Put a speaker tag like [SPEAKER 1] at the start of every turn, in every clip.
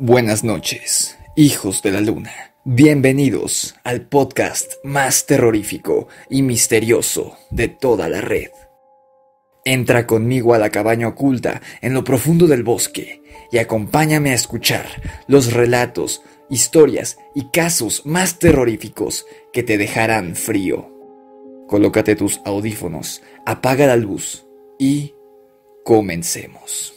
[SPEAKER 1] Buenas noches, hijos de la luna. Bienvenidos al podcast más terrorífico y misterioso de toda la red. Entra conmigo a la cabaña oculta en lo profundo del bosque y acompáñame a escuchar los relatos, historias y casos más terroríficos que te dejarán frío. Colócate tus audífonos, apaga la luz y comencemos.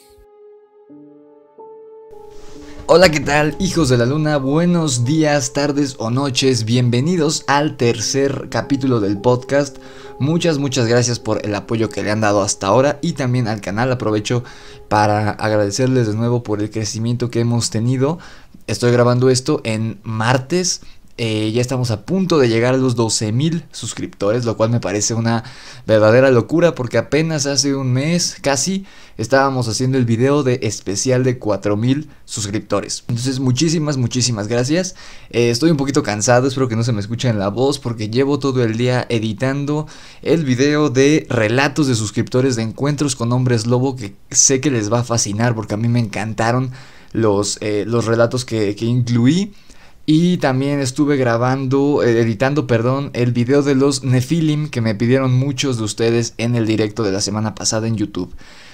[SPEAKER 1] Hola, ¿qué tal, hijos de la luna? Buenos días, tardes o noches. Bienvenidos al tercer capítulo del podcast. Muchas, muchas gracias por el apoyo que le han dado hasta ahora y también al canal. Aprovecho para agradecerles de nuevo por el crecimiento que hemos tenido. Estoy grabando esto en martes eh, ya estamos a punto de llegar a los 12.000 suscriptores, lo cual me parece una verdadera locura porque apenas hace un mes, casi, estábamos haciendo el video de especial de 4.000 suscriptores. Entonces, muchísimas, muchísimas gracias. Eh, estoy un poquito cansado, espero que no se me escuche en la voz porque llevo todo el día editando el video de relatos de suscriptores de encuentros con hombres lobo que sé que les va a fascinar porque a mí me encantaron los, eh, los relatos que, que incluí. Y también estuve grabando, eh, editando, perdón, el video de los Nefilim que me pidieron muchos de ustedes en el directo de la semana pasada en YouTube.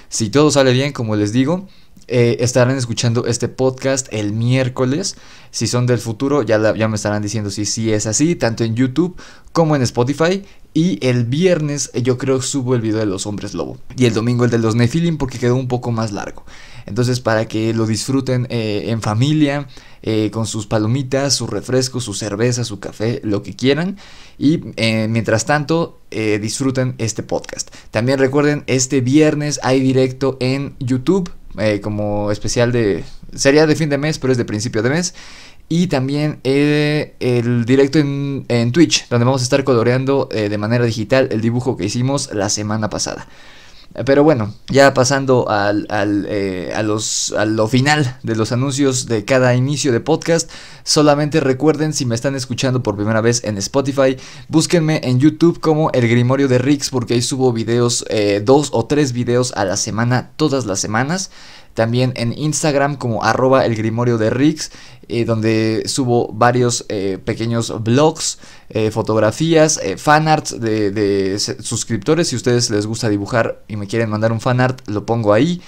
[SPEAKER 1] Si todo sale bien, como les digo, eh, estarán escuchando este podcast el miércoles. Si son del futuro, ya, ya me estarán diciendo si sí es así, tanto en YouTube como en Spotify. Y el viernes eh, yo creo subo el video de los hombres lobo. Y el domingo el de los Nefilim porque quedó un poco más largo. Entonces para que lo disfruten en familia, eh, con sus palomitas, su refresco, su cerveza, su café, lo que quieran. Y eh, mientras tanto, eh, disfruten este podcast. También recuerden, este viernes hay directo en YouTube como especial de... Sería de fin de mes, pero es de principio de mes. Y también el directo en, Twitch, donde vamos a estar coloreando de manera digital el dibujo que hicimos la semana pasada. Pero bueno, ya pasando al, eh, a, los, lo final de los anuncios de cada inicio de podcast, solamente recuerden si me están escuchando por primera vez en Spotify, búsquenme en YouTube como El Grimorio de Rix porque ahí subo videos, eh, dos o tres videos a la semana, todas las semanas también en Instagram como arroba el grimorio de Rix, eh, donde subo varios eh, pequeños blogs, eh, fotografías, fanarts de, de suscriptores. Si ustedes les gusta dibujar y me quieren mandar un fanart, lo pongo ahí.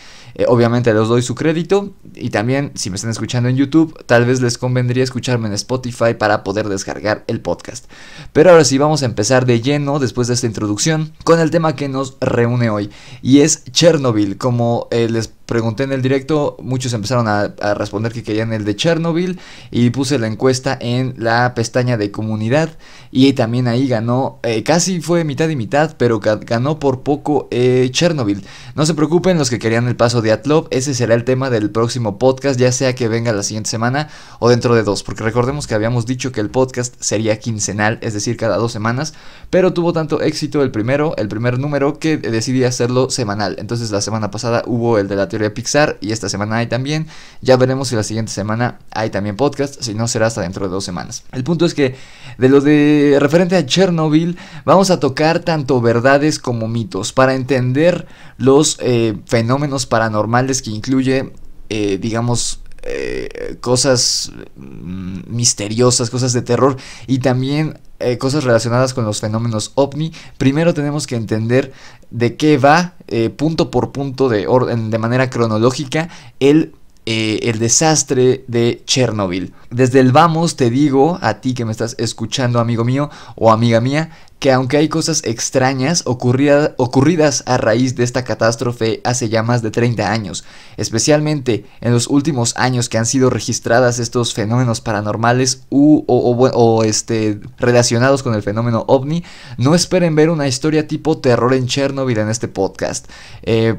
[SPEAKER 1] obviamente les doy su crédito y también si me están escuchando en YouTube, tal vez les convendría escucharme en Spotify para poder descargar el podcast. Pero ahora sí vamos a empezar de lleno después de esta introducción con el tema que nos reúne hoy y es Chernobyl, como les pregunté en el directo, muchos empezaron a, responder que querían el de Chernobyl y puse la encuesta en la pestaña de comunidad y también ahí ganó, eh, casi fue mitad y mitad, pero ganó por poco eh, Chernobyl. No se preocupen los que querían el paso de Atlov, ese será el tema del próximo podcast, ya sea que venga la siguiente semana o dentro de dos, porque recordemos que habíamos dicho que el podcast sería quincenal, es decir, cada dos semanas, pero tuvo tanto éxito el primero, el primer número, que decidí hacerlo semanal. Entonces la semana pasada hubo el de la Pixar y esta semana hay también. Ya veremos si la siguiente semana hay también podcast, si no será hasta dentro de dos semanas. El punto es que de lo de referente a Chernobyl vamos a tocar tanto verdades como mitos para entender los eh, fenómenos paranormales que incluye, eh, digamos, eh, cosas mm, misteriosas, cosas de terror y también eh, cosas relacionadas con los fenómenos ovni, primero tenemos que entender de qué va eh, punto por punto de, orden, de manera cronológica el, eh, el desastre de Chernobyl. Desde el vamos te digo a ti que me estás escuchando, amigo mío o amiga mía, que aunque hay cosas extrañas ocurridas a raíz de esta catástrofe hace ya más de 30 años, especialmente en los últimos años que han sido registradas estos fenómenos paranormales u, o, este, relacionados con el fenómeno ovni, no esperen ver una historia tipo terror en Chernobyl en este podcast. Eh,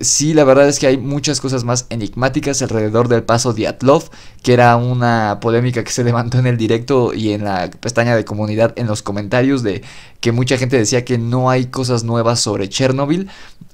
[SPEAKER 1] sí, la verdad es que hay muchas cosas más enigmáticas alrededor del paso de Atlov, que era una polémica que se levantó en el directo y en la pestaña de comunidad en los comentarios de que mucha gente decía que no hay cosas nuevas sobre Chernobyl.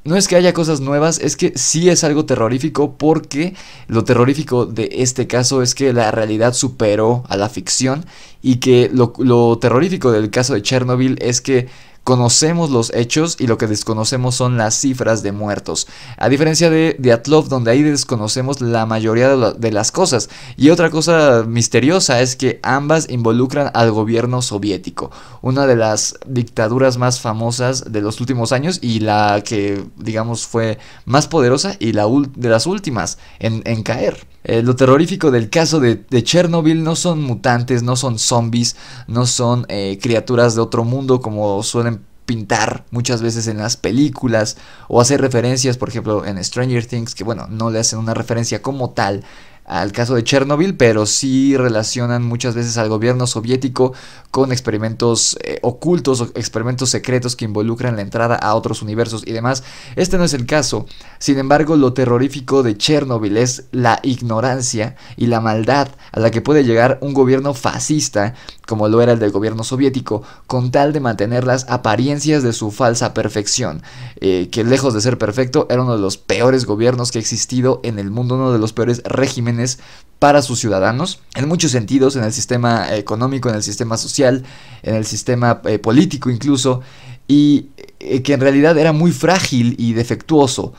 [SPEAKER 1] No es que haya cosas nuevas, es que sí es algo terrorífico porque lo terrorífico de este caso es que la realidad superó a la ficción y que lo, lo terrorífico del caso de Chernobyl es que Conocemos los hechos y lo que desconocemos son las cifras de muertos. A diferencia de Diatlov, donde ahí desconocemos la mayoría de, las cosas. Y otra cosa misteriosa es que ambas involucran al gobierno soviético, una de las dictaduras más famosas de los últimos años y la que, digamos, fue más poderosa y la de las últimas en caer. Eh, lo terrorífico del caso de, Chernobyl no son mutantes, no son zombies, no son eh, criaturas de otro mundo como suelen pintar muchas veces en las películas o hacer referencias, por ejemplo, en Stranger Things, que bueno, no le hacen una referencia como tal al caso de Chernobyl, pero sí relacionan muchas veces al gobierno soviético con experimentos eh, ocultos ocultos, experimentos secretos que involucran la entrada a otros universos y demás. Este no es el caso. Sin embargo, lo terrorífico de Chernobyl es la ignorancia y la maldad a la que puede llegar un gobierno fascista como lo era el del gobierno soviético, con tal de mantener las apariencias de su falsa perfección, eh, que lejos de ser perfecto era uno de los peores gobiernos que ha existido en el mundo, uno de los peores regímenes para sus ciudadanos, en muchos sentidos, en el sistema económico, en el sistema social, en el sistema eh, político incluso, y eh, que en realidad era muy frágil y defectuoso.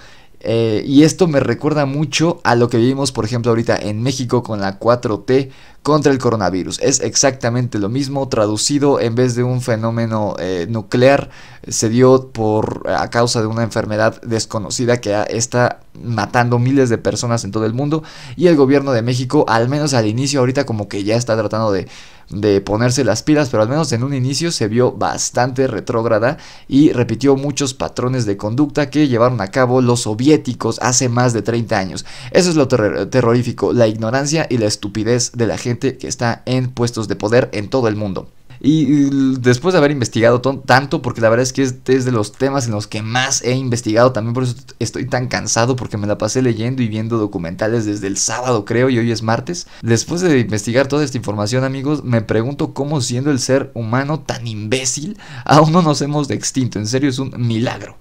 [SPEAKER 1] y esto me recuerda mucho a lo que vivimos, por ejemplo, ahorita en México con la 4T, contra el coronavirus. Es exactamente lo mismo, traducido en vez de un fenómeno eh, nuclear, se dio por, eh, a causa de una enfermedad desconocida que está matando miles de personas en todo el mundo y el gobierno de México, al menos al inicio, ahorita como que ya está tratando de, ponerse las pilas, pero al menos en un inicio se vio bastante retrógrada y repitió muchos patrones de conducta que llevaron a cabo los soviéticos hace más de 30 años. Eso es lo terrorífico, la ignorancia y la estupidez de la gente gente que está en puestos de poder en todo el mundo. Y después de haber investigado tanto, porque la verdad es que este es de los temas en los que más he investigado, también por eso estoy tan cansado porque me la pasé leyendo y viendo documentales desde el sábado creo y hoy es martes. Después de investigar toda esta información amigos, me pregunto cómo siendo el ser humano tan imbécil, aún no nos hemos extinto, en serio es un milagro.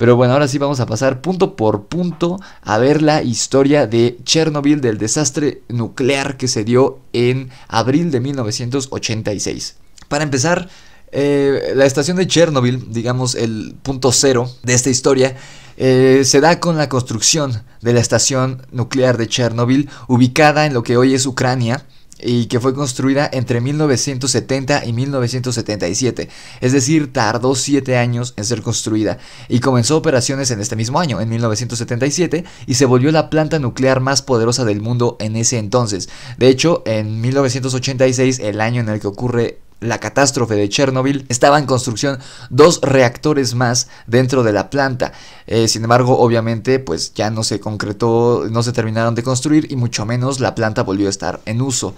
[SPEAKER 1] Pero bueno, ahora sí vamos a pasar punto por punto a ver la historia de Chernobyl, del desastre nuclear que se dio en abril de 1986. Para empezar, eh, la estación de Chernobyl, digamos el punto cero de esta historia, eh, se da con la construcción de la estación nuclear de Chernobyl, ubicada en lo que hoy es Ucrania, y que fue construida entre 1970 y 1977, es decir, tardó 7 años en ser construida y comenzó operaciones en este mismo año, en 1977, y se volvió la planta nuclear más poderosa del mundo en ese entonces. De hecho, en 1986, el año en el que ocurre la catástrofe de Chernobyl, estaba en construcción dos reactores más dentro de la planta. Eh, sin embargo, obviamente, pues ya no se concretó, no se terminaron de construir y mucho menos la planta volvió a estar en uso.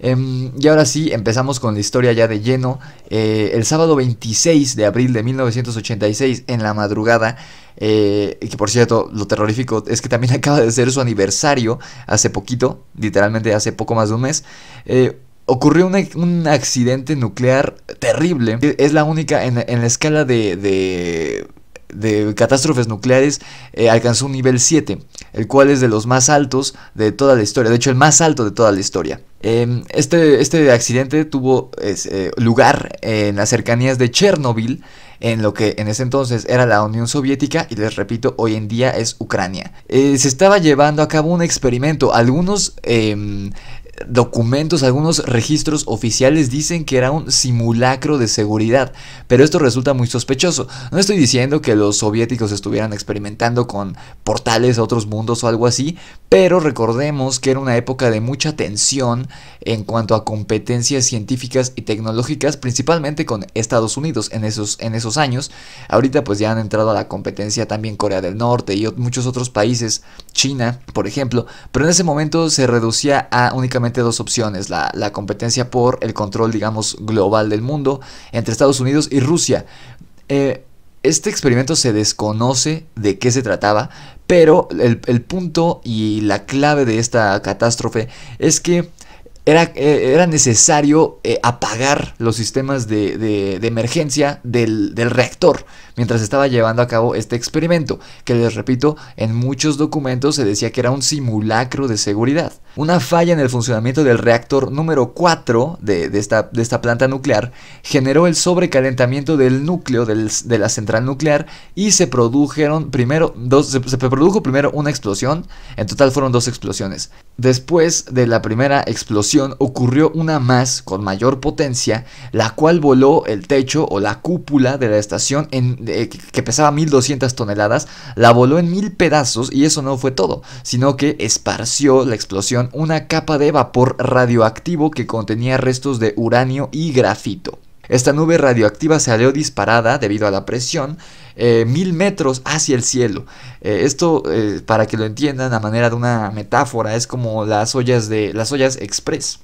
[SPEAKER 1] Em, y ahora sí, empezamos con la historia ya de lleno. Eh, el sábado 26 de abril de 1986, en la madrugada, eh, que por cierto, lo terrorífico es que también acaba de ser su aniversario hace poquito, literalmente hace poco más de un mes, ocurrió un, accidente nuclear terrible. Es la única en, la escala de, de, catástrofes nucleares, eh, alcanzó un nivel 7, el cual es de los más altos de toda la historia, de hecho el más alto de toda la historia. Em, este, este, accidente tuvo eh, lugar en las cercanías de Chernobyl, en lo que en ese entonces era la Unión Soviética y les repito, hoy en día es Ucrania. Eh, se estaba llevando a cabo un experimento, algunos em, documentos, algunos registros oficiales dicen que era un simulacro de seguridad, pero esto resulta muy sospechoso. No estoy diciendo que los soviéticos estuvieran experimentando con portales a otros mundos o algo así, pero recordemos que era una época de mucha tensión en cuanto a competencias científicas y tecnológicas, principalmente con Estados Unidos en esos, en esos años. Ahorita pues ya han entrado a la competencia también Corea del Norte y muchos otros países, China, por ejemplo, pero en ese momento se reducía a únicamente dos opciones, la, competencia por el control, digamos, global del mundo entre Estados Unidos y Rusia. Eh, este experimento se desconoce de qué se trataba, pero el, el punto y la clave de esta catástrofe es que eh, era, necesario eh, apagar los sistemas de, emergencia del, reactor mientras estaba llevando a cabo este experimento, que les repito, en muchos documentos se decía que era un simulacro de seguridad. Una falla en el funcionamiento del reactor número 4 de, de esta, planta nuclear generó el sobrecalentamiento del núcleo de la central nuclear y se produjeron primero dos, se produjo primero una explosión, en total fueron dos explosiones. Después de la primera explosión, ocurrió una más con mayor potencia, la cual voló el techo o la cúpula de la estación eh, que pesaba 1200 toneladas, la voló en mil pedazos y eso no fue todo, sino que esparció la explosión una capa de vapor radioactivo que contenía restos de uranio y grafito. Esta nube radioactiva salió disparada debido a la presión eh, mil metros hacia el cielo. Eh, esto, eh, para que lo entiendan a manera de una metáfora, es como las ollas de las ollas express.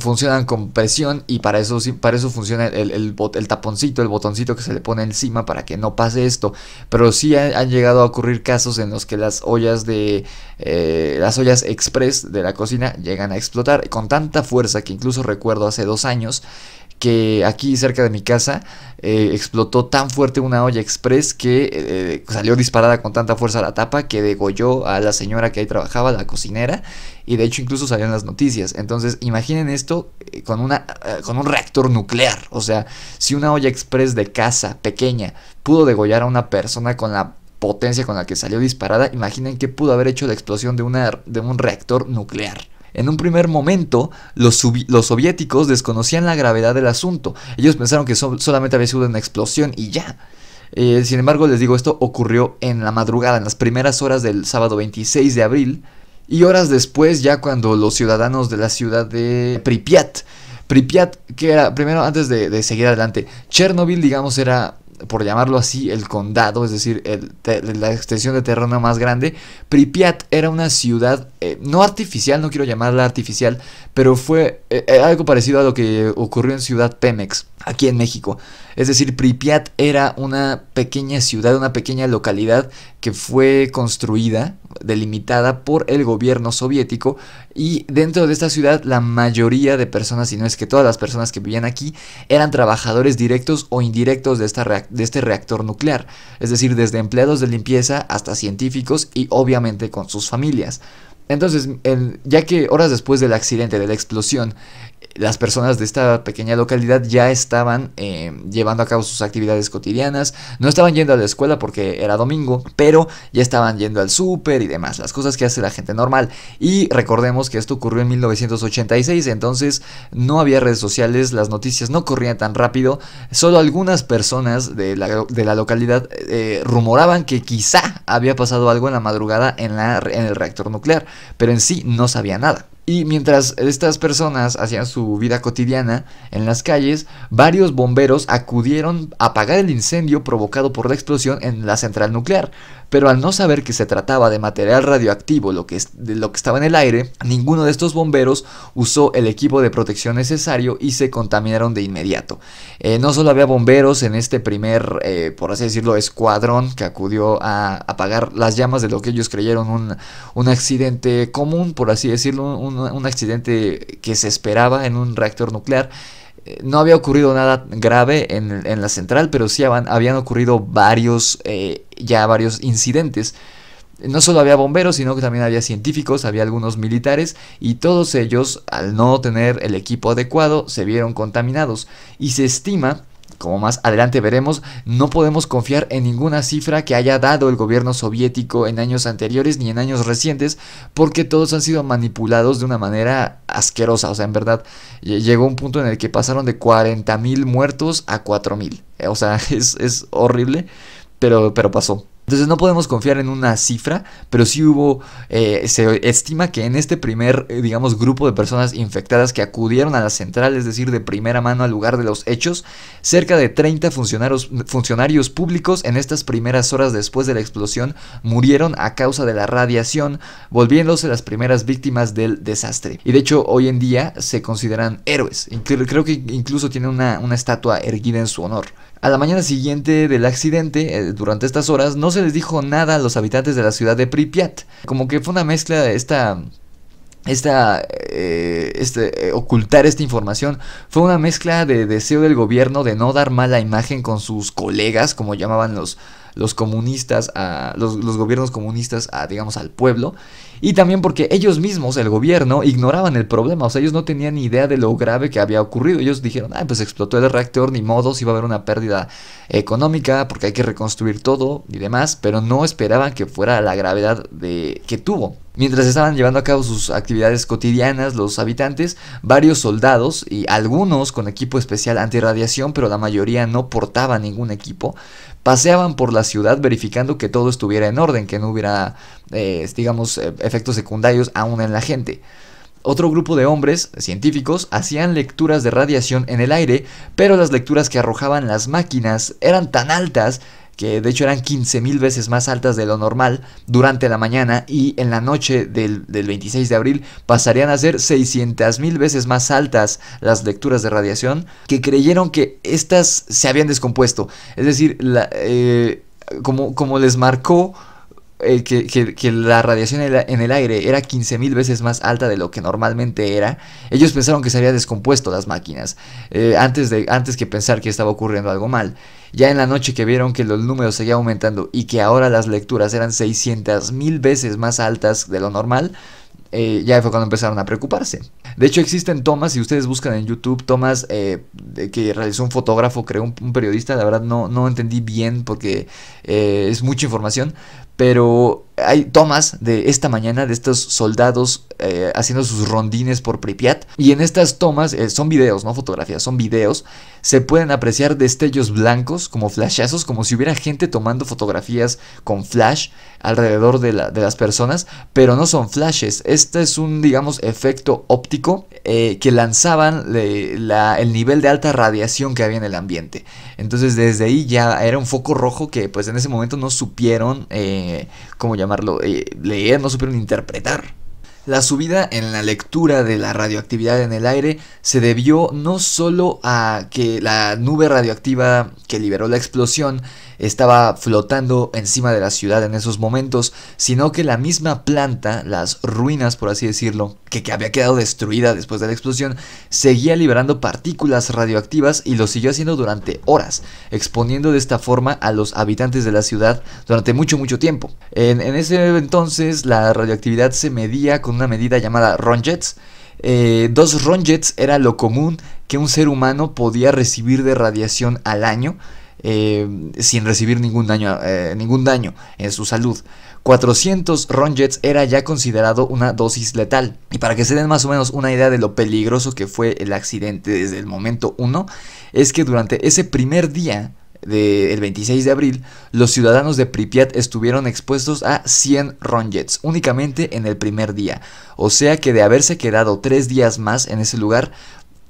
[SPEAKER 1] funcionan con presión y para eso, para eso funciona el, el, taponcito, el botoncito que se le pone encima para que no pase esto. Pero sí han, llegado a ocurrir casos en los que las ollas de las ollas express de la cocina llegan a explotar con tanta fuerza que incluso recuerdo hace dos años que aquí cerca de mi casa eh, explotó tan fuerte una olla express que eh, salió disparada con tanta fuerza la tapa que degolló a la señora que ahí trabajaba, la cocinera, y de hecho incluso salió en las noticias. Entonces, imaginen esto eh, con, una, con un reactor nuclear. O sea, si una olla express de casa pequeña pudo degollar a una persona con la potencia con la que salió disparada, imaginen que pudo haber hecho la explosión de, una, de un reactor nuclear. En un primer momento, los, soviéticos desconocían la gravedad del asunto. Ellos pensaron que solamente había sido una explosión y ya. Eh, sin embargo, les digo, esto ocurrió en la madrugada, en las primeras horas del sábado 26 de abril. Y horas después, ya cuando los ciudadanos de la ciudad de Pripyat Pripyat, que era, primero, antes de, seguir adelante, Chernobyl, digamos, era por llamarlo así, el condado, es decir, la extensión de terreno más grande, Pripyat era una ciudad, eh, no artificial, no quiero llamarla artificial, pero fue eh, eh, algo parecido a lo que ocurrió en Ciudad Pemex, aquí en México. Es decir, Pripyat era una pequeña ciudad, una pequeña localidad que fue construida delimitada por el gobierno soviético y dentro de esta ciudad la mayoría de personas, si no es que todas las personas que vivían aquí, eran trabajadores directos o indirectos de, esta de este reactor nuclear, es decir, desde empleados de limpieza hasta científicos y obviamente con sus familias. Entonces, ya que horas después del accidente, de la explosión, las personas de esta pequeña localidad ya estaban eh, llevando a cabo sus actividades cotidianas, no estaban yendo a la escuela porque era domingo, pero ya estaban yendo al súper y demás, las cosas que hace la gente normal. Y recordemos que esto ocurrió en 1986, entonces no había redes sociales, las noticias no corrían tan rápido, solo algunas personas de la, localidad eh, rumoraban que quizá había pasado algo en la madrugada en, la, en el reactor nuclear, pero en sí no sabía nada. Y mientras estas personas hacían su vida cotidiana en las calles, varios bomberos acudieron a apagar el incendio provocado por la explosión en la central nuclear. Pero al no saber que se trataba de material radioactivo lo que, de lo que estaba en el aire, ninguno de estos bomberos usó el equipo de protección necesario y se contaminaron de inmediato. Eh, no solo había bomberos en este primer, eh, por así decirlo, escuadrón que acudió a apagar las llamas de lo que ellos creyeron un, un accidente común, por así decirlo, un un, accidente que se esperaba en un reactor nuclear eh, no había ocurrido nada grave en, la central, pero sí habían, ocurrido varios, eh, ya varios incidentes. No solo había bomberos, sino que también había científicos, había algunos militares, y todos ellos, al no tener el equipo adecuado, se vieron contaminados. Y se estima como más adelante veremos, no podemos confiar en ninguna cifra que haya dado el gobierno soviético en años anteriores ni en años recientes, porque todos han sido manipulados de una manera asquerosa. O sea, en verdad, llegó un punto en el que pasaron de 40.000 muertos a 4.000. Eh, o sea, es, es horrible, pero, pero pasó. Entonces no podemos confiar en una cifra, pero sí hubo, eh, se estima que en este primer, eh, digamos, grupo de personas infectadas que acudieron a la central, es decir, de primera mano al lugar de los hechos, cerca de 30 funcionarios, funcionarios públicos en estas primeras horas después de la explosión murieron a causa de la radiación, volviéndose las primeras víctimas del desastre. Y de hecho hoy en día se consideran héroes, creo que incluso tiene una, una estatua erguida en su honor. A la mañana siguiente del accidente, eh, durante estas horas, no se les dijo nada a los habitantes de la ciudad de Pripyat. Como que fue una mezcla de esta esta, eh, este, eh, ocultar esta información fue una mezcla de deseo del gobierno de no dar mala imagen con sus colegas, como llamaban los, los comunistas, a, los, gobiernos comunistas, digamos, al pueblo, y también porque ellos mismos, el gobierno, ignoraban el problema, o sea, ellos no tenían ni idea de lo grave que había ocurrido. Ellos dijeron, ah, pues explotó el reactor, ni modo, si va a haber una pérdida económica porque hay que reconstruir todo y demás, pero no esperaban que fuera la gravedad de, que tuvo. Mientras estaban llevando a cabo sus actividades cotidianas, los habitantes, varios soldados y algunos con equipo especial antirradiación, pero la mayoría no portaba ningún equipo, paseaban por la ciudad verificando que todo estuviera en orden, que no hubiera, eh, digamos, eh, efectos secundarios aún en la gente. Otro grupo de hombres, científicos, hacían lecturas de radiación en el aire, pero las lecturas que arrojaban las máquinas eran tan altas que de hecho eran 15.000 veces más altas de lo normal durante la mañana y en la noche del, 26 de abril pasarían a ser 600.000 veces más altas las lecturas de radiación que creyeron que estas se habían descompuesto. Es decir, eh, como, como les marcó que, la radiación en el aire era 15.000 veces más alta de lo que normalmente era, ellos pensaron que se había descompuesto las máquinas, eh, antes, de, antes que pensar que estaba ocurriendo algo mal. Ya en la noche que vieron que los números seguían aumentando y que ahora las lecturas eran 600.000 veces más altas de lo normal, eh, ya fue cuando empezaron a preocuparse. De hecho, existen tomas, si ustedes buscan en YouTube, tomas eh, que realizó un fotógrafo, creo un, periodista, la verdad no, no entendí bien porque es mucha información, pero hay tomas de esta mañana de estos soldados eh, haciendo sus rondines por Pripyat y en estas tomas eh, son videos, no fotografías, son videos, se pueden apreciar destellos blancos como flashazos, como si hubiera gente tomando fotografías con flash alrededor de, las personas, pero no son flashes, este es un digamos efecto óptico eh, que lanzaban el nivel de alta radiación que había en el ambiente, entonces desde ahí ya era un foco rojo que pues en ese momento no supieron eh, ¿cómo llamarlo?, eh, leer, no supieron interpretar. La subida en la lectura de la radioactividad en el aire se debió no solo a que la nube radioactiva que liberó la explosión estaba flotando encima de la ciudad en esos momentos, sino que la misma planta, las ruinas por así decirlo, que, había quedado destruida después de la explosión, seguía liberando partículas radioactivas y lo siguió haciendo durante horas, exponiendo de esta forma a los habitantes de la ciudad durante mucho mucho tiempo. En, ese entonces la radioactividad se medía con una medida llamada Ronjets, eh, dos Ronjets era lo común que un ser humano podía recibir de radiación al año eh, sin recibir ningún daño, eh, ningún daño en su salud. 400 Ronjets era ya considerado una dosis letal. Y para que se den más o menos una idea de lo peligroso que fue el accidente desde el momento 1, es que durante ese primer día del 26 de abril, los ciudadanos de Pripyat estuvieron expuestos a 100 Ronjets únicamente en el primer día. O sea que de haberse quedado 3 días más en ese lugar,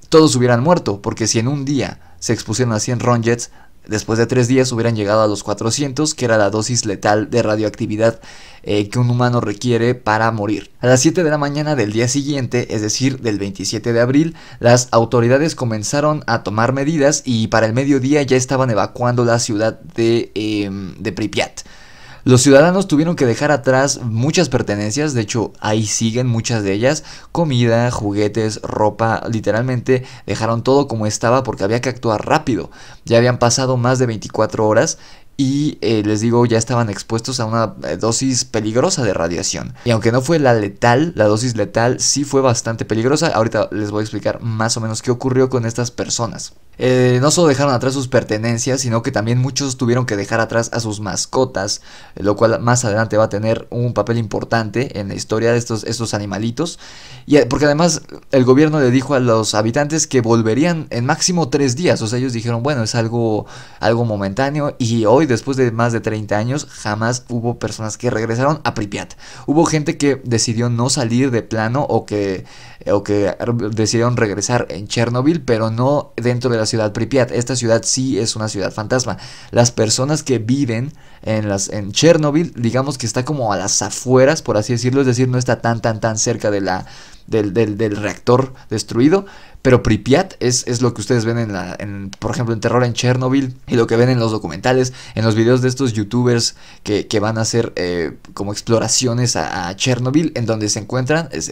[SPEAKER 1] todos hubieran muerto, porque si en un día se expusieron a 100 Ronjets, Después de tres días hubieran llegado a los 400, que era la dosis letal de radioactividad eh, que un humano requiere para morir. A las 7 de la mañana del día siguiente, es decir, del 27 de abril, las autoridades comenzaron a tomar medidas y para el mediodía ya estaban evacuando la ciudad de, em, de Pripyat. Los ciudadanos tuvieron que dejar atrás muchas pertenencias, de hecho ahí siguen muchas de ellas, comida, juguetes, ropa, literalmente dejaron todo como estaba porque había que actuar rápido. Ya habían pasado más de 24 horas y eh, les digo ya estaban expuestos a una eh, dosis peligrosa de radiación. Y aunque no fue la letal, la dosis letal sí fue bastante peligrosa. Ahorita les voy a explicar más o menos qué ocurrió con estas personas. Eh, no solo dejaron atrás sus pertenencias, sino que también muchos tuvieron que dejar atrás a sus mascotas, lo cual más adelante va a tener un papel importante en la historia de estos, estos animalitos. Y, porque además el gobierno le dijo a los habitantes que volverían en máximo tres días, o sea, ellos dijeron, bueno, es algo, algo momentáneo y hoy y después de más de 30 años, jamás hubo personas que regresaron a Pripyat. Hubo gente que decidió no salir de plano o que, o que decidieron regresar en Chernobyl, pero no dentro de la ciudad Pripyat. Esta ciudad sí es una ciudad fantasma. Las personas que viven en, las, en Chernobyl, digamos que está como a las afueras, por así decirlo, es decir, no está tan, tan, tan cerca de la del, reactor destruido, pero Pripyat es, lo que ustedes ven en, la, por ejemplo, en Terror en Chernobyl y lo que ven en los documentales, en los videos de estos youtubers que, van a hacer eh, como exploraciones a, Chernobyl, en donde se encuentran, es,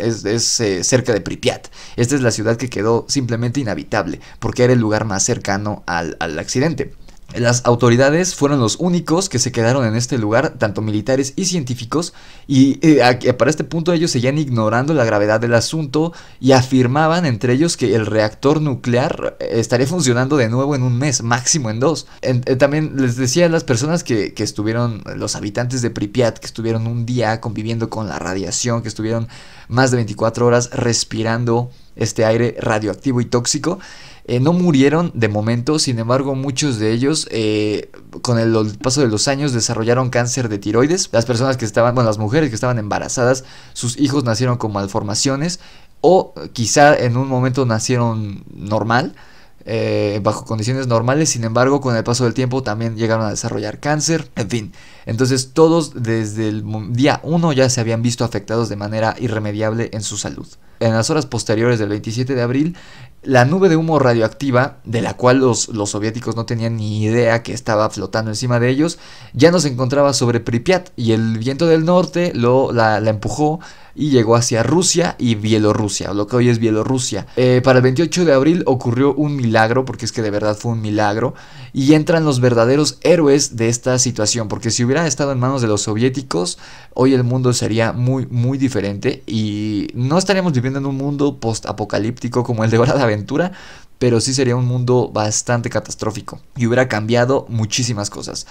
[SPEAKER 1] eh, cerca de Pripyat. Esta es la ciudad que quedó simplemente inhabitable, porque era el lugar más cercano al accidente. Las autoridades fueron los únicos que se quedaron en este lugar, tanto militares y científicos, y eh, eh, para este punto ellos seguían ignorando la gravedad del asunto y afirmaban entre ellos que el reactor nuclear eh, estaría funcionando de nuevo en un mes, máximo en dos. también les decía a las personas que, que estuvieron, los habitantes de Pripyat, que estuvieron un día conviviendo con la radiación, que estuvieron más de 24 horas respirando este aire radioactivo y tóxico, eh, no murieron de momento, sin embargo muchos de ellos eh, con el, paso de los años desarrollaron cáncer de tiroides. Las personas que estaban, bueno, las mujeres que estaban embarazadas, sus hijos nacieron con malformaciones o quizá en un momento nacieron normal. Eh, bajo condiciones normales, sin embargo, con el paso del tiempo también llegaron a desarrollar cáncer, en fin. Entonces, todos desde el día 1 ya se habían visto afectados de manera irremediable en su salud. En las horas posteriores del 27 de abril, la nube de humo radioactiva, de la cual los, los, soviéticos no tenían ni idea que estaba flotando encima de ellos, ya nos encontraba sobre Pripyat y el viento del norte lo, la, empujó y llegó hacia Rusia y Bielorrusia, lo que hoy es Bielorrusia. Eh, para el 28 de abril ocurrió un milagro, porque es que de verdad fue un milagro, y entran los verdaderos héroes de esta situación, porque si hubiera estado en manos de los soviéticos, hoy el mundo sería muy, muy diferente y no estaríamos viviendo en un mundo post-apocalíptico como el de ahora pero sí sería un mundo bastante catastrófico y hubiera cambiado muchísimas cosas.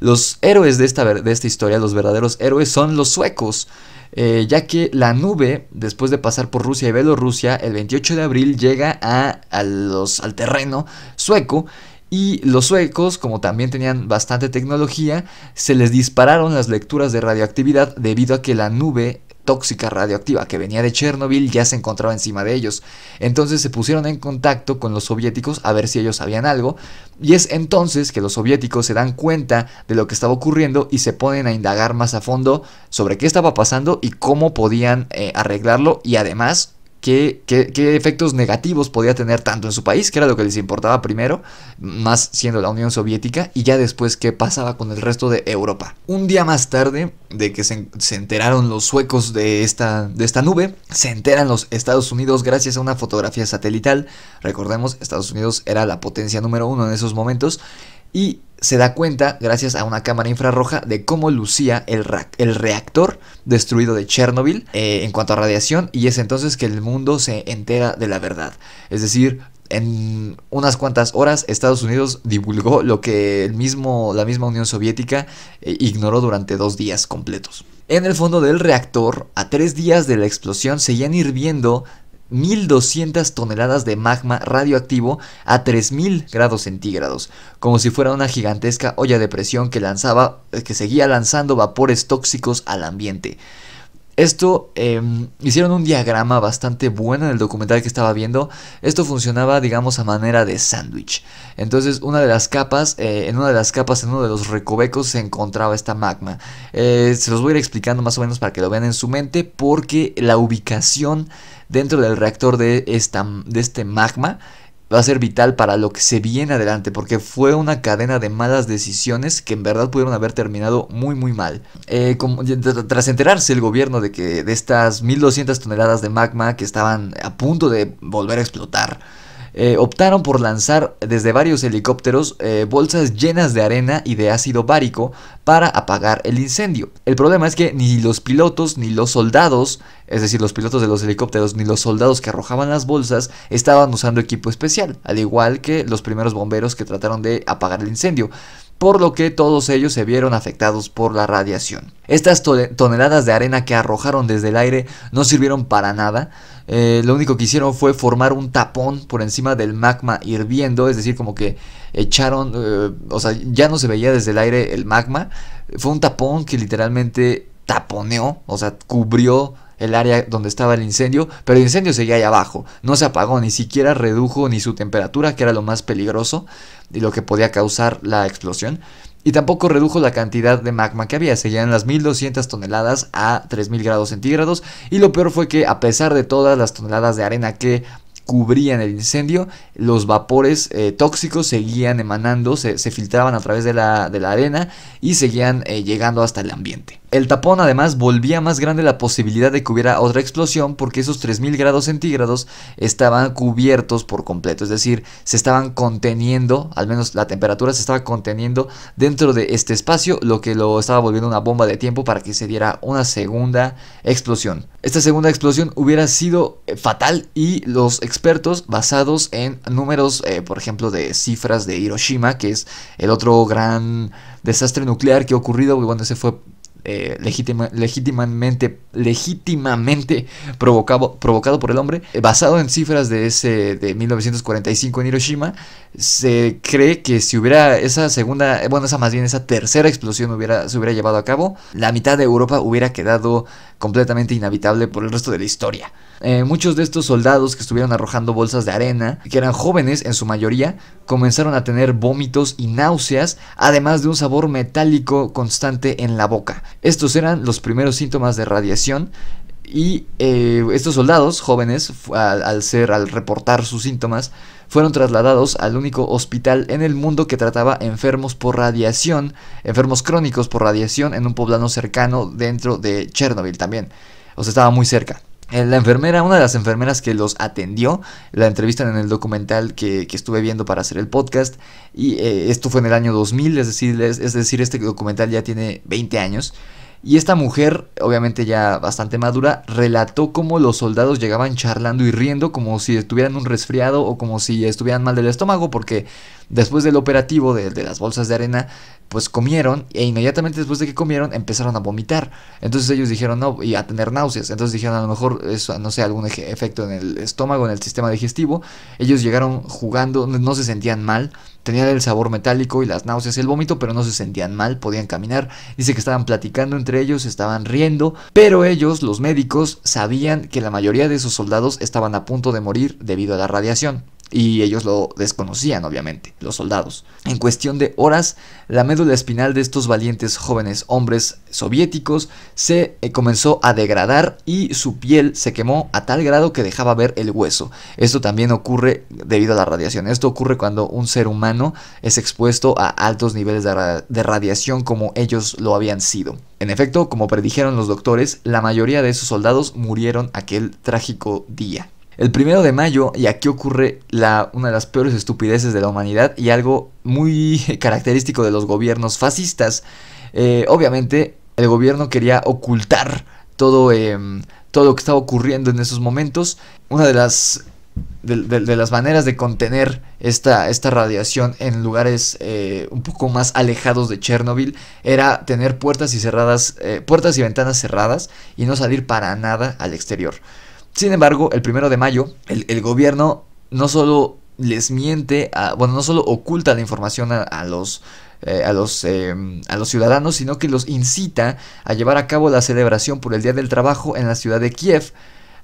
[SPEAKER 1] Los héroes de esta, de esta historia, los verdaderos héroes, son los suecos. Eh, ya que la nube, después de pasar por Rusia y Bielorrusia, el 28 de abril llega a, los, al terreno sueco y los suecos, como también tenían bastante tecnología, se les dispararon las lecturas de radioactividad debido a que la nube tóxica radioactiva que venía de Chernobyl ya se encontraba encima de ellos. Entonces se pusieron en contacto con los soviéticos a ver si ellos sabían algo. Y es entonces que los soviéticos se dan cuenta de lo que estaba ocurriendo y se ponen a indagar más a fondo sobre qué estaba pasando y cómo podían eh, arreglarlo y además qué, efectos negativos podía tener tanto en su país, que era lo que les importaba primero, más siendo la Unión Soviética, y ya después qué pasaba con el resto de Europa. Un día más tarde de que se, se enteraron los suecos de esta, de esta nube, se enteran los Estados Unidos gracias a una fotografía satelital. Recordemos, Estados Unidos era la potencia número uno en esos momentos. Y se da cuenta, gracias a una cámara infrarroja, de cómo lucía el, reactor destruido de Chernobyl eh, en cuanto a radiación y es entonces que el mundo se entera de la verdad. Es decir, en unas cuantas horas Estados Unidos divulgó lo que el mismo, la misma Unión Soviética eh, ignoró durante dos días completos. En el fondo del reactor, a tres días de la explosión, seguían hirviendo 1200 toneladas de magma radioactivo a 3000 grados centígrados, como si fuera una gigantesca olla de presión que lanzaba eh, que seguía lanzando vapores tóxicos al ambiente. Esto em, hicieron un diagrama bastante bueno en el documental que estaba viendo. Esto funcionaba, digamos, a manera de sándwich. Entonces, una de las capas, eh, en una de las capas, en uno de los recovecos, se encontraba esta magma. Eh, se los voy a ir explicando más o menos para que lo vean en su mente, porque la ubicación dentro del reactor de, esta, de este magma va a ser vital para lo que se viene adelante, porque fue una cadena de malas decisiones que en verdad pudieron haber terminado muy muy mal. Eh, tras enterarse el gobierno de que de estas 1200 toneladas de magma que estaban a punto de volver a explotar, eh, optaron por lanzar desde varios helicópteros eh, bolsas llenas de arena y de ácido bárico para apagar el incendio. El problema es que ni los pilotos ni los soldados, es decir, los pilotos de los helicópteros ni los soldados que arrojaban las bolsas estaban usando equipo especial, al igual que los primeros bomberos que trataron de apagar el incendio por lo que todos ellos se vieron afectados por la radiación. Estas toneladas de arena que arrojaron desde el aire no sirvieron para nada, eh, lo único que hicieron fue formar un tapón por encima del magma hirviendo, es decir, como que echaron, eh, o sea, ya no se veía desde el aire el magma, fue un tapón que literalmente taponeó, o sea, cubrió el área donde estaba el incendio, pero el incendio seguía ahí abajo, no se apagó, ni siquiera redujo ni su temperatura, que era lo más peligroso y lo que podía causar la explosión, y tampoco redujo la cantidad de magma que había, seguían las 1200 toneladas a 3000 grados centígrados, y lo peor fue que a pesar de todas las toneladas de arena que cubrían el incendio, los vapores eh, tóxicos seguían emanando, se, filtraban a través de la, arena y seguían eh, llegando hasta el ambiente. El tapón además volvía más grande la posibilidad de que hubiera otra explosión porque esos 3000 grados centígrados estaban cubiertos por completo, es decir, se estaban conteniendo, al menos la temperatura se estaba conteniendo dentro de este espacio, lo que lo estaba volviendo una bomba de tiempo para que se diera una segunda explosión. Esta segunda explosión hubiera sido eh, fatal y los expertos basados en números, eh, por ejemplo, de cifras de Hiroshima, que es el otro gran desastre nuclear que ha ocurrido, bueno, ese fue eh, legítima, legítimamente, legítimamente provocado, provocado por el hombre. Eh, basado en cifras de ese de 1945 en Hiroshima, se cree que si hubiera esa segunda, eh, bueno, esa más bien esa tercera explosión hubiera, se hubiera llevado a cabo, la mitad de Europa hubiera quedado completamente inhabitable por el resto de la historia. Eh, muchos de estos soldados que estuvieron arrojando bolsas de arena, que eran jóvenes en su mayoría, comenzaron a tener vómitos y náuseas, además de un sabor metálico constante en la boca. Estos eran los primeros síntomas de radiación y eh, estos soldados jóvenes, al, ser, al reportar sus síntomas, fueron trasladados al único hospital en el mundo que trataba enfermos por radiación, enfermos crónicos por radiación en un poblano cercano dentro de Chernobyl también. O sea, estaba muy cerca. Eh, la enfermera, una de las enfermeras que los atendió, la entrevistan en el documental que, estuve viendo para hacer el podcast. Y eh, esto fue en el año 2000, es decir, es decir, este documental ya tiene 20 años. Y esta mujer, obviamente ya bastante madura, relató cómo los soldados llegaban charlando y riendo como si estuvieran un resfriado o como si estuvieran mal del estómago porque Después del operativo de, las bolsas de arena, pues comieron e inmediatamente después de que comieron empezaron a vomitar. Entonces ellos dijeron no y a tener náuseas. Entonces dijeron a lo mejor eso, no sé, algún efecto en el estómago, en el sistema digestivo. Ellos llegaron jugando, no se sentían mal, tenían el sabor metálico y las náuseas y el vómito, pero no se sentían mal, podían caminar. Dice que estaban platicando entre ellos, estaban riendo, pero ellos, los médicos, sabían que la mayoría de esos soldados estaban a punto de morir debido a la radiación y ellos lo desconocían, obviamente, los soldados. En cuestión de horas, la médula espinal de estos valientes jóvenes hombres soviéticos se eh, comenzó a degradar y su piel se quemó a tal grado que dejaba ver el hueso. Esto también ocurre debido a la radiación. Esto ocurre cuando un ser humano es expuesto a altos niveles de, radiación como ellos lo habían sido. En efecto, como predijeron los doctores, la mayoría de esos soldados murieron aquel trágico día el primero de mayo y aquí ocurre una de las peores estupideces de la humanidad y algo muy característico de los gobiernos fascistas. Eh, obviamente el gobierno quería ocultar em, todo, lo que estaba ocurriendo en esos momentos. Una de las, de, las maneras de contener esta, esta radiación en lugares eh, un poco más alejados de Chernobyl era tener puertas y, cerradas, eh, puertas y ventanas cerradas y no salir para nada al exterior. Sin embargo, el primero de mayo, el, gobierno no solo les miente, a, bueno, no solo oculta la información a, los a, los, eh, em, a los ciudadanos, sino que los incita a llevar a cabo la celebración por el Día del Trabajo en la ciudad de Kiev,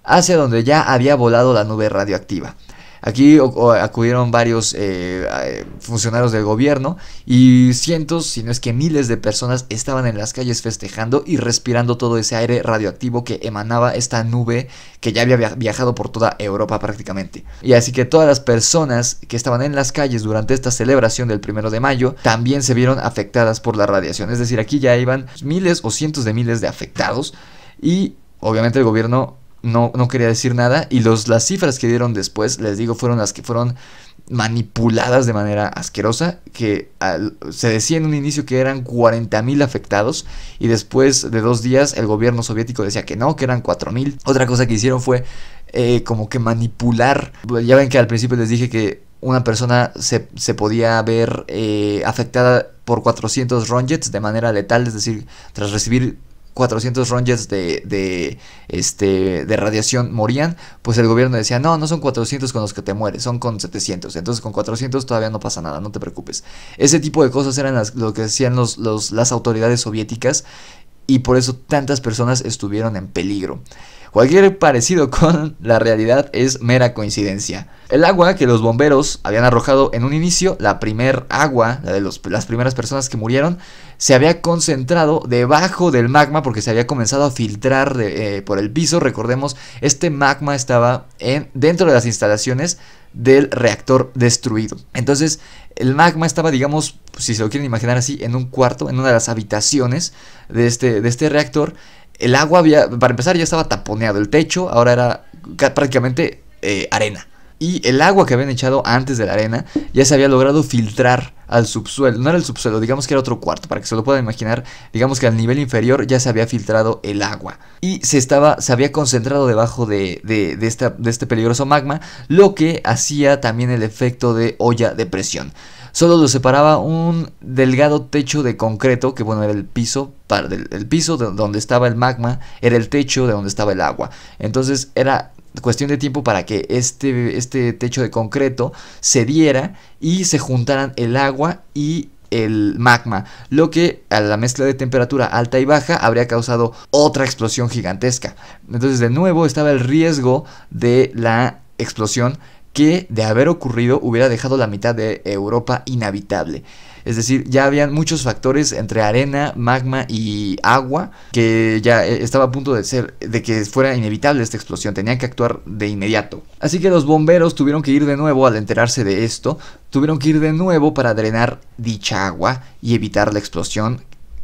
[SPEAKER 1] hacia donde ya había volado la nube radioactiva. Aquí acudieron varios eh, eh, funcionarios del gobierno y cientos, si no es que miles de personas estaban en las calles festejando y respirando todo ese aire radioactivo que emanaba esta nube que ya había viajado por toda Europa prácticamente. Y así que todas las personas que estaban en las calles durante esta celebración del primero de mayo también se vieron afectadas por la radiación. Es decir, aquí ya iban miles o cientos de miles de afectados y obviamente el gobierno no, quería decir nada. Y los, las cifras que dieron después, les digo, fueron las que fueron manipuladas de manera asquerosa, que se decía en un inicio que eran 40.000 afectados y después de dos días el gobierno soviético decía que no, que eran 4.000. Otra cosa que hicieron fue eh, como que manipular, ya ven que al principio les dije que una persona se, podía ver eh, afectada por 400 ronjets de manera letal, es decir, tras recibir 400 Rangers de, de, este, de radiación morían, pues el gobierno decía, no, no son 400 con los que te mueres, son con 700. Entonces con 400 todavía no pasa nada, no te preocupes. Ese tipo de cosas eran lo que decían las autoridades soviéticas y por eso tantas personas estuvieron en peligro. Cualquier parecido con la realidad es mera coincidencia. El agua que los bomberos habían arrojado en un inicio, la primer agua, la de las primeras personas que murieron, se había concentrado debajo del magma porque se había comenzado a filtrar eh, por el piso. Recordemos, este magma estaba dentro de las instalaciones del reactor destruido. Entonces, el magma estaba, digamos, si se lo quieren imaginar así, en un cuarto, en una de las habitaciones de este, de este reactor el agua había, para empezar, ya estaba taponeado. El techo ahora era prácticamente eh, arena. Y el agua que habían echado antes de la arena ya se había logrado filtrar al subsuelo. No era el subsuelo, digamos que era otro cuarto, para que se lo puedan imaginar. Digamos que al nivel inferior ya se había filtrado el agua. Y se estaba, se había concentrado debajo de, de, de este peligroso magma, lo que hacía también el efecto de olla de presión. Solo lo separaba un delgado techo de concreto, que bueno, era el piso, para, el, piso de donde estaba el magma, era el techo de donde estaba el agua. Entonces era cuestión de tiempo para que este, este techo de concreto se diera y se juntaran el agua y el magma, lo que a la mezcla de temperatura alta y baja habría causado otra explosión gigantesca. Entonces de nuevo estaba el riesgo de la explosión que de haber ocurrido hubiera dejado la mitad de Europa inhabitable. Es decir, ya habían muchos factores entre arena, magma y agua que ya eh, estaba a punto de ser de que fuera inevitable esta explosión, tenían que actuar de inmediato. Así que los bomberos tuvieron que ir de nuevo al enterarse de esto, tuvieron que ir de nuevo para drenar dicha agua y evitar la explosión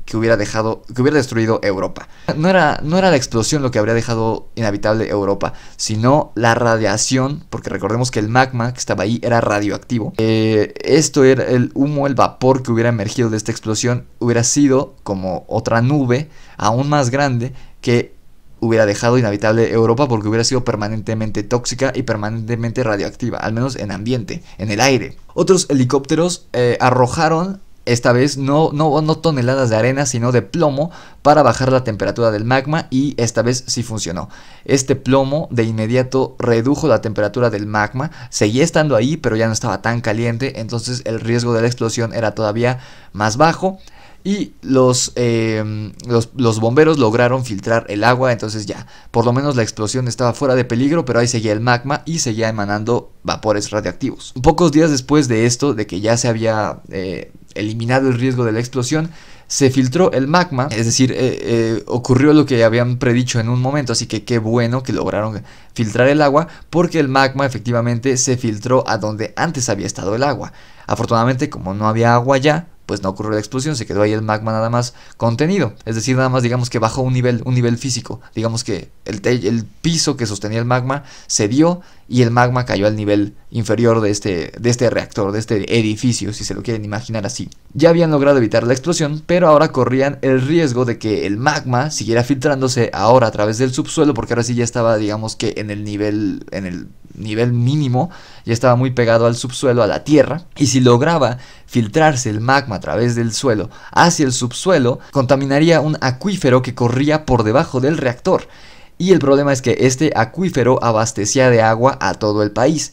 [SPEAKER 1] que hubiera dejado, que hubiera destruido Europa. No era, no era la explosión lo que habría dejado inhabitable Europa, sino la radiación, porque recordemos que el magma que estaba ahí era radioactivo. Eh, esto era el humo, el vapor que hubiera emergido de esta explosión, hubiera sido como otra nube aún más grande que hubiera dejado inhabitable Europa porque hubiera sido permanentemente tóxica y permanentemente radioactiva, al menos en ambiente, en el aire. Otros helicópteros eh, arrojaron esta vez no, no, no toneladas de arena, sino de plomo para bajar la temperatura del magma y esta vez sí funcionó. Este plomo de inmediato redujo la temperatura del magma, seguía estando ahí pero ya no estaba tan caliente, entonces el riesgo de la explosión era todavía más bajo. Y los, em, los, bomberos lograron filtrar el agua, entonces ya, por lo menos la explosión estaba fuera de peligro, pero ahí seguía el magma y seguía emanando vapores radiactivos. Pocos días después de esto, de que ya se había eh, eliminado el riesgo de la explosión, se filtró el magma, es decir, eh, eh, ocurrió lo que habían predicho en un momento, así que qué bueno que lograron filtrar el agua, porque el magma efectivamente se filtró a donde antes había estado el agua. Afortunadamente, como no había agua ya, pues no ocurrió la explosión, se quedó ahí el magma nada más contenido, es decir, nada más digamos que bajó un nivel, un nivel físico, digamos que el, el piso que sostenía el magma cedió y el magma cayó al nivel inferior de este, de este reactor, de este edificio, si se lo quieren imaginar así. Ya habían logrado evitar la explosión, pero ahora corrían el riesgo de que el magma siguiera filtrándose ahora a través del subsuelo, porque ahora sí ya estaba, digamos que en el nivel, en el nivel mínimo, ya estaba muy pegado al subsuelo, a la tierra, y si lograba filtrarse el magma a través del suelo hacia el subsuelo, contaminaría un acuífero que corría por debajo del reactor. Y el problema es que este acuífero abastecía de agua a todo el país.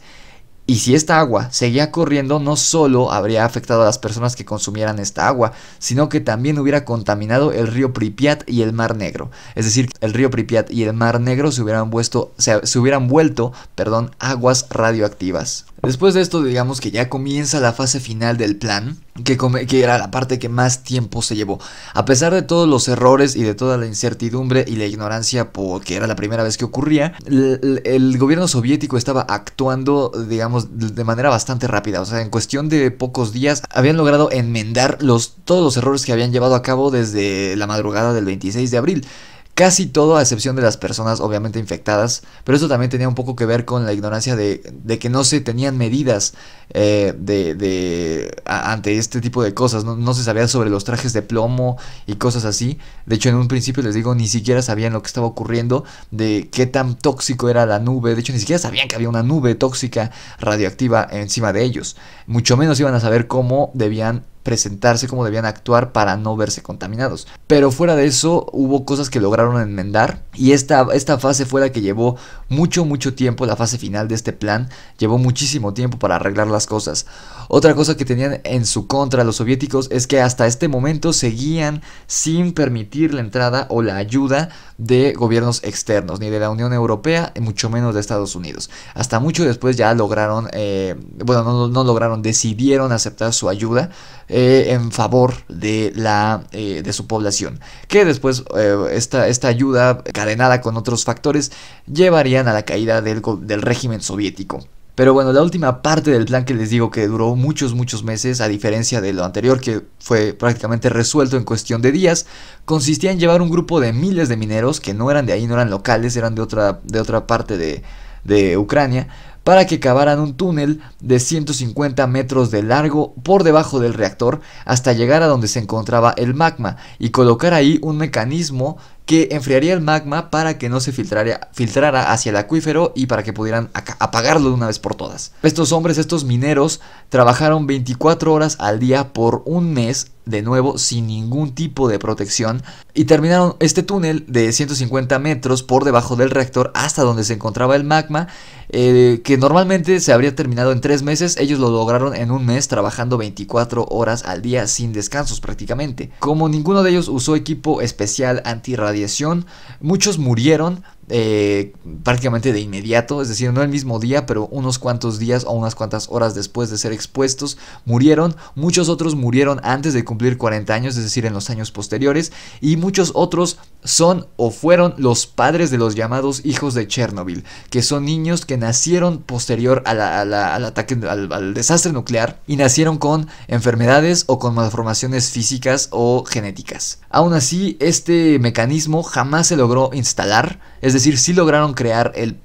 [SPEAKER 1] Y si esta agua seguía corriendo, no solo habría afectado a las personas que consumieran esta agua, sino que también hubiera contaminado el río Pripyat y el Mar Negro. Es decir, el río Pripyat y el Mar Negro se hubieran, vuelto, se, hubieran vuelto perdón, aguas radioactivas. Después de esto, digamos que ya comienza la fase final del plan, que, que, era la parte que más tiempo se llevó. A pesar de todos los errores y de toda la incertidumbre y la ignorancia, porque era la primera vez que ocurría, el gobierno soviético estaba actuando, digamos, de manera bastante rápida. O sea, en cuestión de pocos días habían logrado enmendar todos los errores que habían llevado a cabo desde la madrugada del 26 de abril casi todo, a excepción de las personas obviamente infectadas, pero eso también tenía un poco que ver con la ignorancia de, que no se tenían medidas eh, de, ante este tipo de cosas, no, no, se sabía sobre los trajes de plomo y cosas así, de hecho en un principio les digo, ni siquiera sabían lo que estaba ocurriendo, de qué tan tóxico era la nube, de hecho ni siquiera sabían que había una nube tóxica radioactiva encima de ellos, mucho menos iban a saber cómo debían presentarse, cómo debían actuar para no verse contaminados. Pero fuera de eso, hubo cosas que lograron enmendar y esta, esta fase fue la que llevó mucho, mucho tiempo, la fase final de este plan, llevó muchísimo tiempo para arreglar las cosas. Otra cosa que tenían en su contra los soviéticos es que hasta este momento seguían sin permitir la entrada o la ayuda de gobiernos externos, ni de la Unión Europea, mucho menos de Estados Unidos. Hasta mucho después ya lograron, eh, bueno, no, no lograron, decidieron aceptar su ayuda, eh, en favor de, la, eh, de su población. Que después eh, esta, esta ayuda, cadenada con otros factores, llevarían a la caída del, régimen soviético. Pero bueno, la última parte del plan que les digo que duró muchos, muchos meses, a diferencia de lo anterior que fue prácticamente resuelto en cuestión de días, consistía en llevar un grupo de miles de mineros que no eran de ahí, no eran locales, eran de otra, de otra parte de, de Ucrania, para que cavaran un túnel de 150 metros de largo por debajo del reactor hasta llegar a donde se encontraba el magma y colocar ahí un mecanismo que enfriaría el magma para que no se filtrara, hacia el acuífero y para que pudieran apagarlo de una vez por todas. Estos hombres, estos mineros, trabajaron 24 horas al día por un mes, de nuevo sin ningún tipo de protección, y terminaron este túnel de 150 metros por debajo del reactor hasta donde se encontraba el magma, eh, que normalmente se habría terminado en 3 meses, ellos lo lograron en un mes trabajando 24 horas al día sin descansos prácticamente. Como ninguno de ellos usó equipo especial antirradiación, muchos murieron, eh, prácticamente de inmediato, es decir, no el mismo día, pero unos cuantos días o unas cuantas horas después de ser expuestos, murieron, muchos otros murieron antes de cumplir 40 años, es decir, en los años posteriores, y muchos otros son o fueron los padres de los llamados hijos de Chernobyl, que son niños que nacieron posterior al ataque al, desastre nuclear y nacieron con enfermedades o con malformaciones físicas o genéticas. Aún así, este mecanismo jamás se logró instalar, es decir, sí lograron crear el,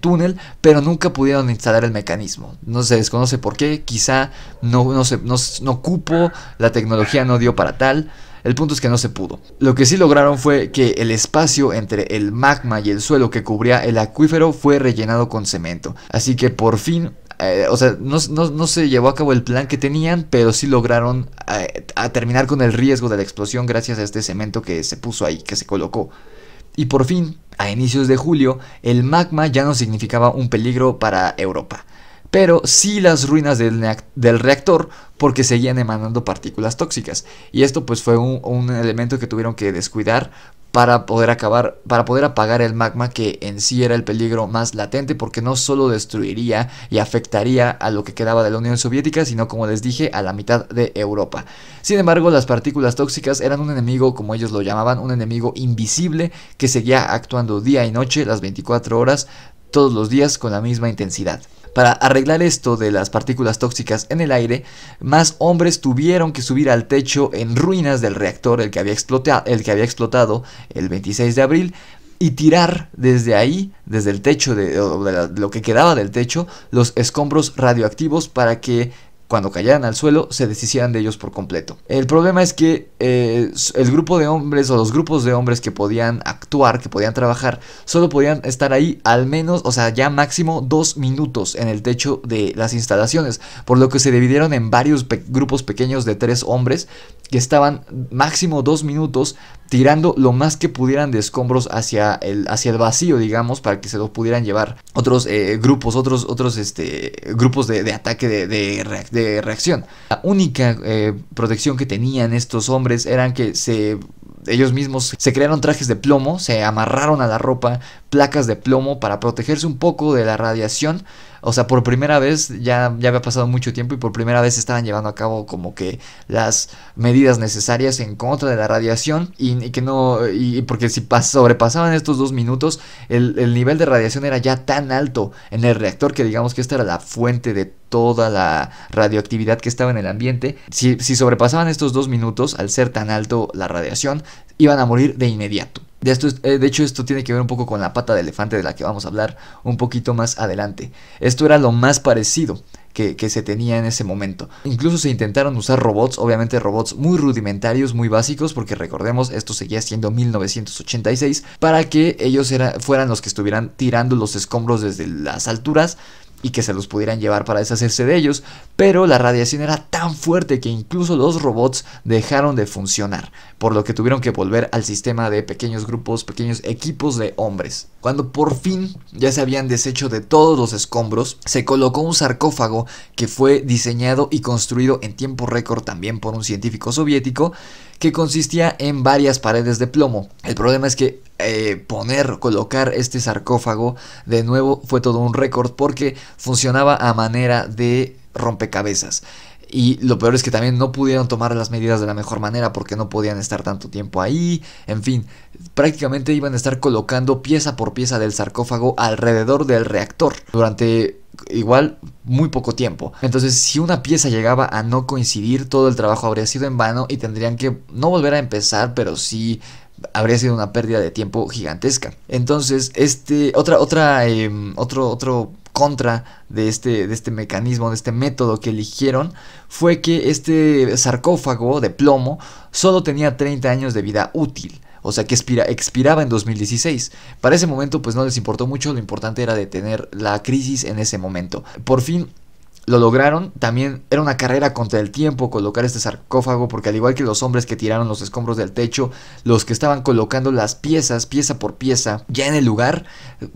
[SPEAKER 1] túnel, pero nunca pudieron instalar el mecanismo. No se desconoce por qué, quizá no, no, se, no, no cupo, la tecnología no dio para tal. El punto es que no se pudo. Lo que sí lograron fue que el espacio entre el magma y el suelo que cubría el acuífero fue rellenado con cemento. Así que por fin eh, o sea, no, se llevó a cabo el plan que tenían, pero sí lograron eh, terminar con el riesgo de la explosión gracias a este cemento que se puso ahí, que se colocó. Y por fin, a inicios de julio, el magma ya no significaba un peligro para Europa pero sí las ruinas del, reactor porque seguían emanando partículas tóxicas. Y esto pues fue un, un, elemento que tuvieron que descuidar para poder acabar, para poder apagar el magma que en sí era el peligro más latente porque no solo destruiría y afectaría a lo que quedaba de la Unión Soviética, sino como les dije, a la mitad de Europa. Sin embargo, las partículas tóxicas eran un enemigo, como ellos lo llamaban, un enemigo invisible que seguía actuando día y noche, las 24 horas, todos los días con la misma intensidad. Para arreglar esto de las partículas tóxicas en el aire, más hombres tuvieron que subir al techo en ruinas del reactor el que había, el, que había explotado el 26 de abril y tirar desde ahí, desde el techo, lo que quedaba del techo, los escombros radioactivos para que cuando cayeran al suelo se deshicieran de ellos por completo. El problema es que eh, el grupo de hombres o los grupos de hombres que podían actuar, que podían trabajar, solo podían estar ahí al menos, o sea, ya máximo dos minutos en el techo de las instalaciones, por lo que se dividieron en varios grupos pequeños de tres hombres que estaban máximo dos minutos tirando lo más que pudieran de escombros hacia el, hacia el vacío, digamos, para que se los pudieran llevar otros eh, grupos, otros, otros este, grupos de, ataque de, reacción. La única eh, protección que tenían estos hombres eran que se ellos mismos se crearon trajes de plomo, se amarraron a la ropa placas de plomo para protegerse un poco de la radiación o sea, por primera vez, ya, ya había pasado mucho tiempo y por primera vez estaban llevando a cabo como que las medidas necesarias en contra de la radiación y, que no, y porque si sobrepasaban estos dos minutos, el, nivel de radiación era ya tan alto en el reactor que digamos que esta era la fuente de toda la radioactividad que estaba en el ambiente. Si, si, sobrepasaban estos dos minutos, al ser tan alto la radiación, iban a morir de inmediato. De, esto, eh, de hecho, esto tiene que ver un poco con la pata de elefante de la que vamos a hablar un poquito más adelante. Esto era lo más parecido que, se tenía en ese momento. Incluso se intentaron usar robots, obviamente robots muy rudimentarios, muy básicos, porque recordemos, esto seguía siendo 1986, para que ellos fueran los que estuvieran tirando los escombros desde las alturas y que se los pudieran llevar para deshacerse de ellos, pero la radiación era tan fuerte que incluso los robots dejaron de funcionar, por lo que tuvieron que volver al sistema de pequeños grupos, pequeños equipos de hombres. Cuando por fin ya se habían deshecho de todos los escombros, se colocó un sarcófago que fue diseñado y construido en tiempo récord también por un científico soviético, que consistía en varias paredes de plomo. El problema es que eh, poner, colocar este sarcófago de nuevo fue todo un récord porque funcionaba a manera de rompecabezas. Y lo peor es que también no pudieron tomar las medidas de la mejor manera porque no podían estar tanto tiempo ahí. En fin, prácticamente iban a estar colocando pieza por pieza del sarcófago alrededor del reactor durante igual muy poco tiempo. Entonces, si una pieza llegaba a no coincidir, todo el trabajo habría sido en vano y tendrían que no volver a empezar, pero sí habría sido una pérdida de tiempo gigantesca. Entonces, este, otra, otra, em, otro, otro contra de este, de este mecanismo, de este método que eligieron, fue que este sarcófago de plomo solo tenía 30 años de vida útil. O sea que expiraba en 2016. Para ese momento pues no les importó mucho, lo importante era detener la crisis en ese momento. Por fin lo lograron. También era una carrera contra el tiempo colocar este sarcófago, porque al igual que los hombres que tiraron los escombros del techo, los que estaban colocando las piezas, pieza por pieza, ya en el lugar,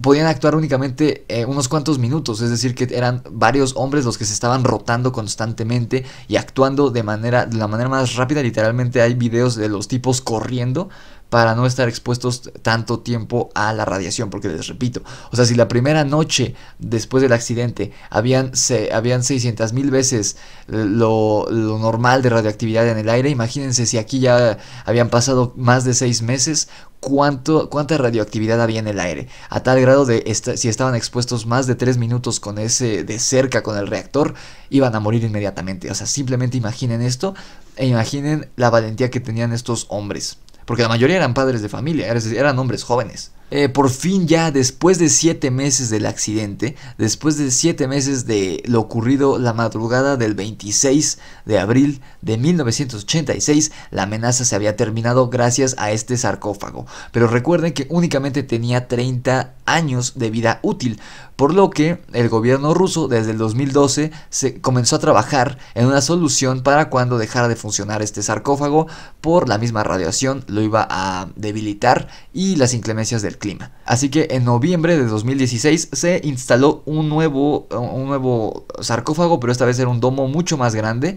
[SPEAKER 1] podían actuar únicamente eh, unos cuantos minutos. Es decir, que eran varios hombres los que se estaban rotando constantemente y actuando de manera, de la manera más rápida. Literalmente hay videos de los tipos corriendo para no estar expuestos tanto tiempo a la radiación, porque les repito, o sea, si la primera noche después del accidente habían, se, habían 600 mil veces lo, lo, normal de radioactividad en el aire, imagínense si aquí ya habían pasado más de 6 meses, cuánto, cuánta radioactividad había en el aire, a tal grado de si estaban expuestos más de 3 minutos con ese de cerca con el reactor, iban a morir inmediatamente, o sea, simplemente imaginen esto e imaginen la valentía que tenían estos hombres porque la mayoría eran padres de familia, eran hombres jóvenes. Eh, por fin ya, después de siete meses del accidente, después de siete meses de lo ocurrido la madrugada del 26 de abril de 1986, la amenaza se había terminado gracias a este sarcófago. Pero recuerden que únicamente tenía 30 años de vida útil, por lo que el gobierno ruso desde el 2012 se comenzó a trabajar en una solución para cuando dejara de funcionar este sarcófago por la misma radiación lo iba a debilitar y las inclemencias del clima. Así que en noviembre de 2016 se instaló un nuevo, un nuevo sarcófago, pero esta vez era un domo mucho más grande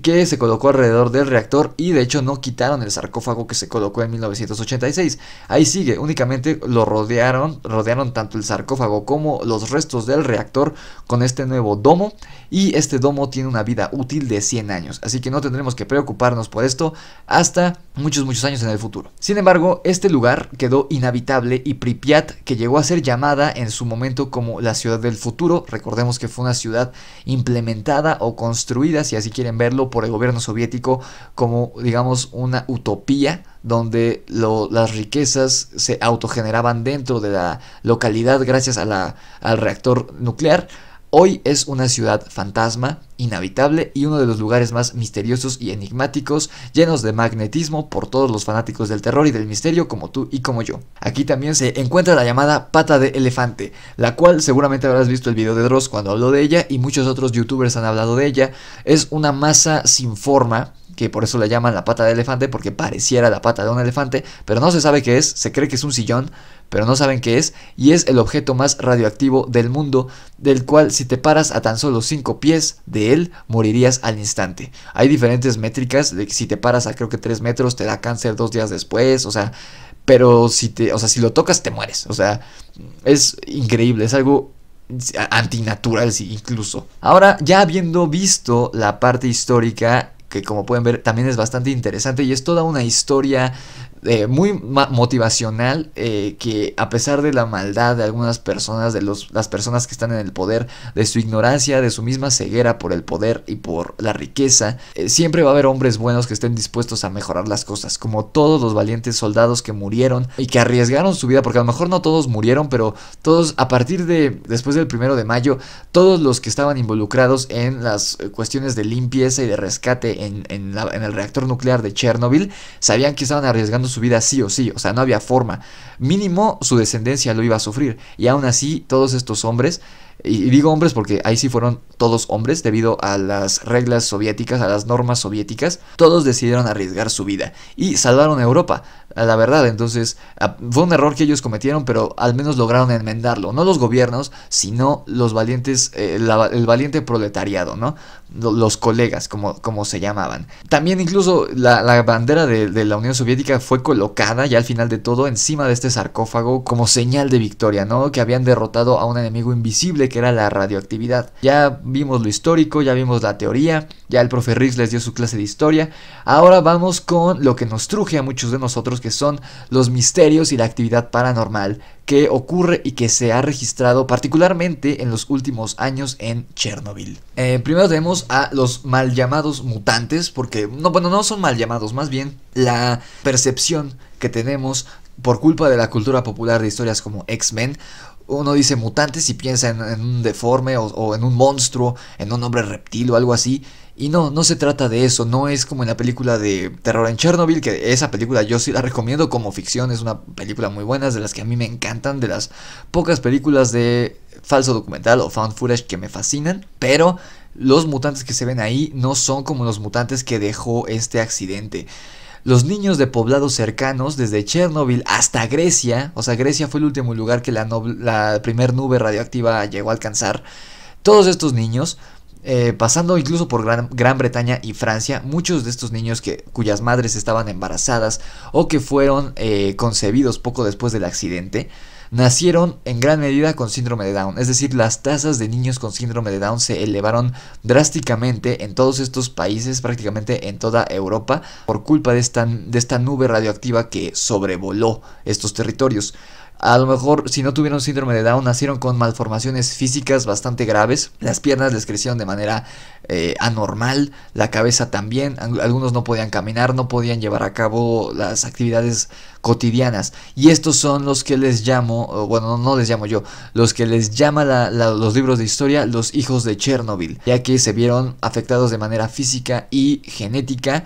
[SPEAKER 1] que se colocó alrededor del reactor y de hecho no quitaron el sarcófago que se colocó en 1986. Ahí sigue, únicamente lo rodearon, rodearon tanto el sarcófago como los restos del reactor con este nuevo domo y este domo tiene una vida útil de 100 años, así que no tendremos que preocuparnos por esto hasta muchos muchos años en el futuro. Sin embargo, este lugar quedó inhabitable y Pripyat, que llegó a ser llamada en su momento como la ciudad del futuro, recordemos que fue una ciudad implementada o construida, si así quieren verlo, por el gobierno soviético como, digamos, una utopía donde las riquezas se autogeneraban dentro de la localidad gracias al reactor nuclear Hoy es una ciudad fantasma, inhabitable y uno de los lugares más misteriosos y enigmáticos, llenos de magnetismo por todos los fanáticos del terror y del misterio como tú y como yo. Aquí también se encuentra la llamada pata de elefante, la cual seguramente habrás visto el video de Dross cuando habló de ella y muchos otros youtubers han hablado de ella. Es una masa sin forma que por eso le llaman la pata de elefante, porque pareciera la pata de un elefante, pero no se sabe qué es, se cree que es un sillón, pero no saben qué es, y es el objeto más radioactivo del mundo, del cual si te paras a tan solo 5 pies de él, morirías al instante. Hay diferentes métricas, de que si te paras a creo que 3 metros te da cáncer dos días después, o sea, pero si te, o sea, si lo tocas te mueres, o sea, es increíble, es algo antinatural incluso. Ahora, ya habiendo visto la parte histórica que como pueden ver también es bastante interesante y es toda una historia eh, muy motivacional eh, que a pesar de la maldad de algunas personas, de los, las personas que están en el poder, de su ignorancia, de su misma ceguera por el poder y por la riqueza, eh, siempre va a haber hombres buenos que estén dispuestos a mejorar las cosas, como todos los valientes soldados que murieron y que arriesgaron su vida, porque a lo mejor no todos murieron, pero todos a partir de después del primero de mayo, todos los que estaban involucrados en las cuestiones de limpieza y de rescate en, en el reactor nuclear de Chernobyl sabían que estaban arriesgando su vida sí o sí, o sea, no había forma. Mínimo su descendencia lo iba a sufrir. Y aún así, todos estos hombres, y digo hombres porque ahí sí fueron todos hombres debido a las reglas soviéticas, a las normas soviéticas, todos decidieron arriesgar su vida y salvaron a Europa la verdad. Entonces, fue un error que ellos cometieron, pero al menos lograron enmendarlo. No los gobiernos, sino los valientes, eh, el valiente proletariado, ¿no? Los colegas, como, como se llamaban. También incluso la, bandera de, de, la Unión Soviética fue colocada ya al final de todo encima de este sarcófago como señal de victoria, ¿no? Que habían derrotado a un enemigo invisible que era la radioactividad. Ya vimos lo histórico, ya vimos la teoría, ya el profe Riggs les dio su clase de historia. Ahora vamos con lo que nos truje a muchos de nosotros, que son los misterios y la actividad paranormal que ocurre y que se ha registrado particularmente en los últimos años en Chernobyl. Eh, primero tenemos a los mal llamados mutantes, porque no, bueno, no son mal llamados, más bien la percepción que tenemos por culpa de la cultura popular de historias como X-Men, uno dice mutantes y piensa en, un deforme o, o, en un monstruo, en un hombre reptil o algo así. Y no, no se trata de eso, no es como en la película de Terror en Chernobyl, que esa película yo sí la recomiendo como ficción, es una película muy buena, es de las que a mí me encantan, de las pocas películas de falso documental o found footage que me fascinan, pero los mutantes que se ven ahí no son como los mutantes que dejó este accidente los niños de poblados cercanos, desde Chernobyl hasta Grecia, o sea, Grecia fue el último lugar que la, primera la primer nube radioactiva llegó a alcanzar, todos estos niños eh, pasando incluso por Gran, Bretaña y Francia, muchos de estos niños que, cuyas madres estaban embarazadas o que fueron eh, concebidos poco después del accidente, nacieron en gran medida con síndrome de Down. Es decir, las tasas de niños con síndrome de Down se elevaron drásticamente en todos estos países, prácticamente en toda Europa, por culpa de esta, de esta nube radioactiva que sobrevoló estos territorios. A lo mejor si no tuvieron síndrome de Down, nacieron con malformaciones físicas bastante graves. Las piernas les crecieron de manera eh, anormal, la cabeza también. Algunos no podían caminar, no podían llevar a cabo las actividades cotidianas. Y estos son los que les llamo, bueno, no les llamo yo, los que les llama los libros de historia los hijos de Chernobyl, ya que se vieron afectados de manera física y genética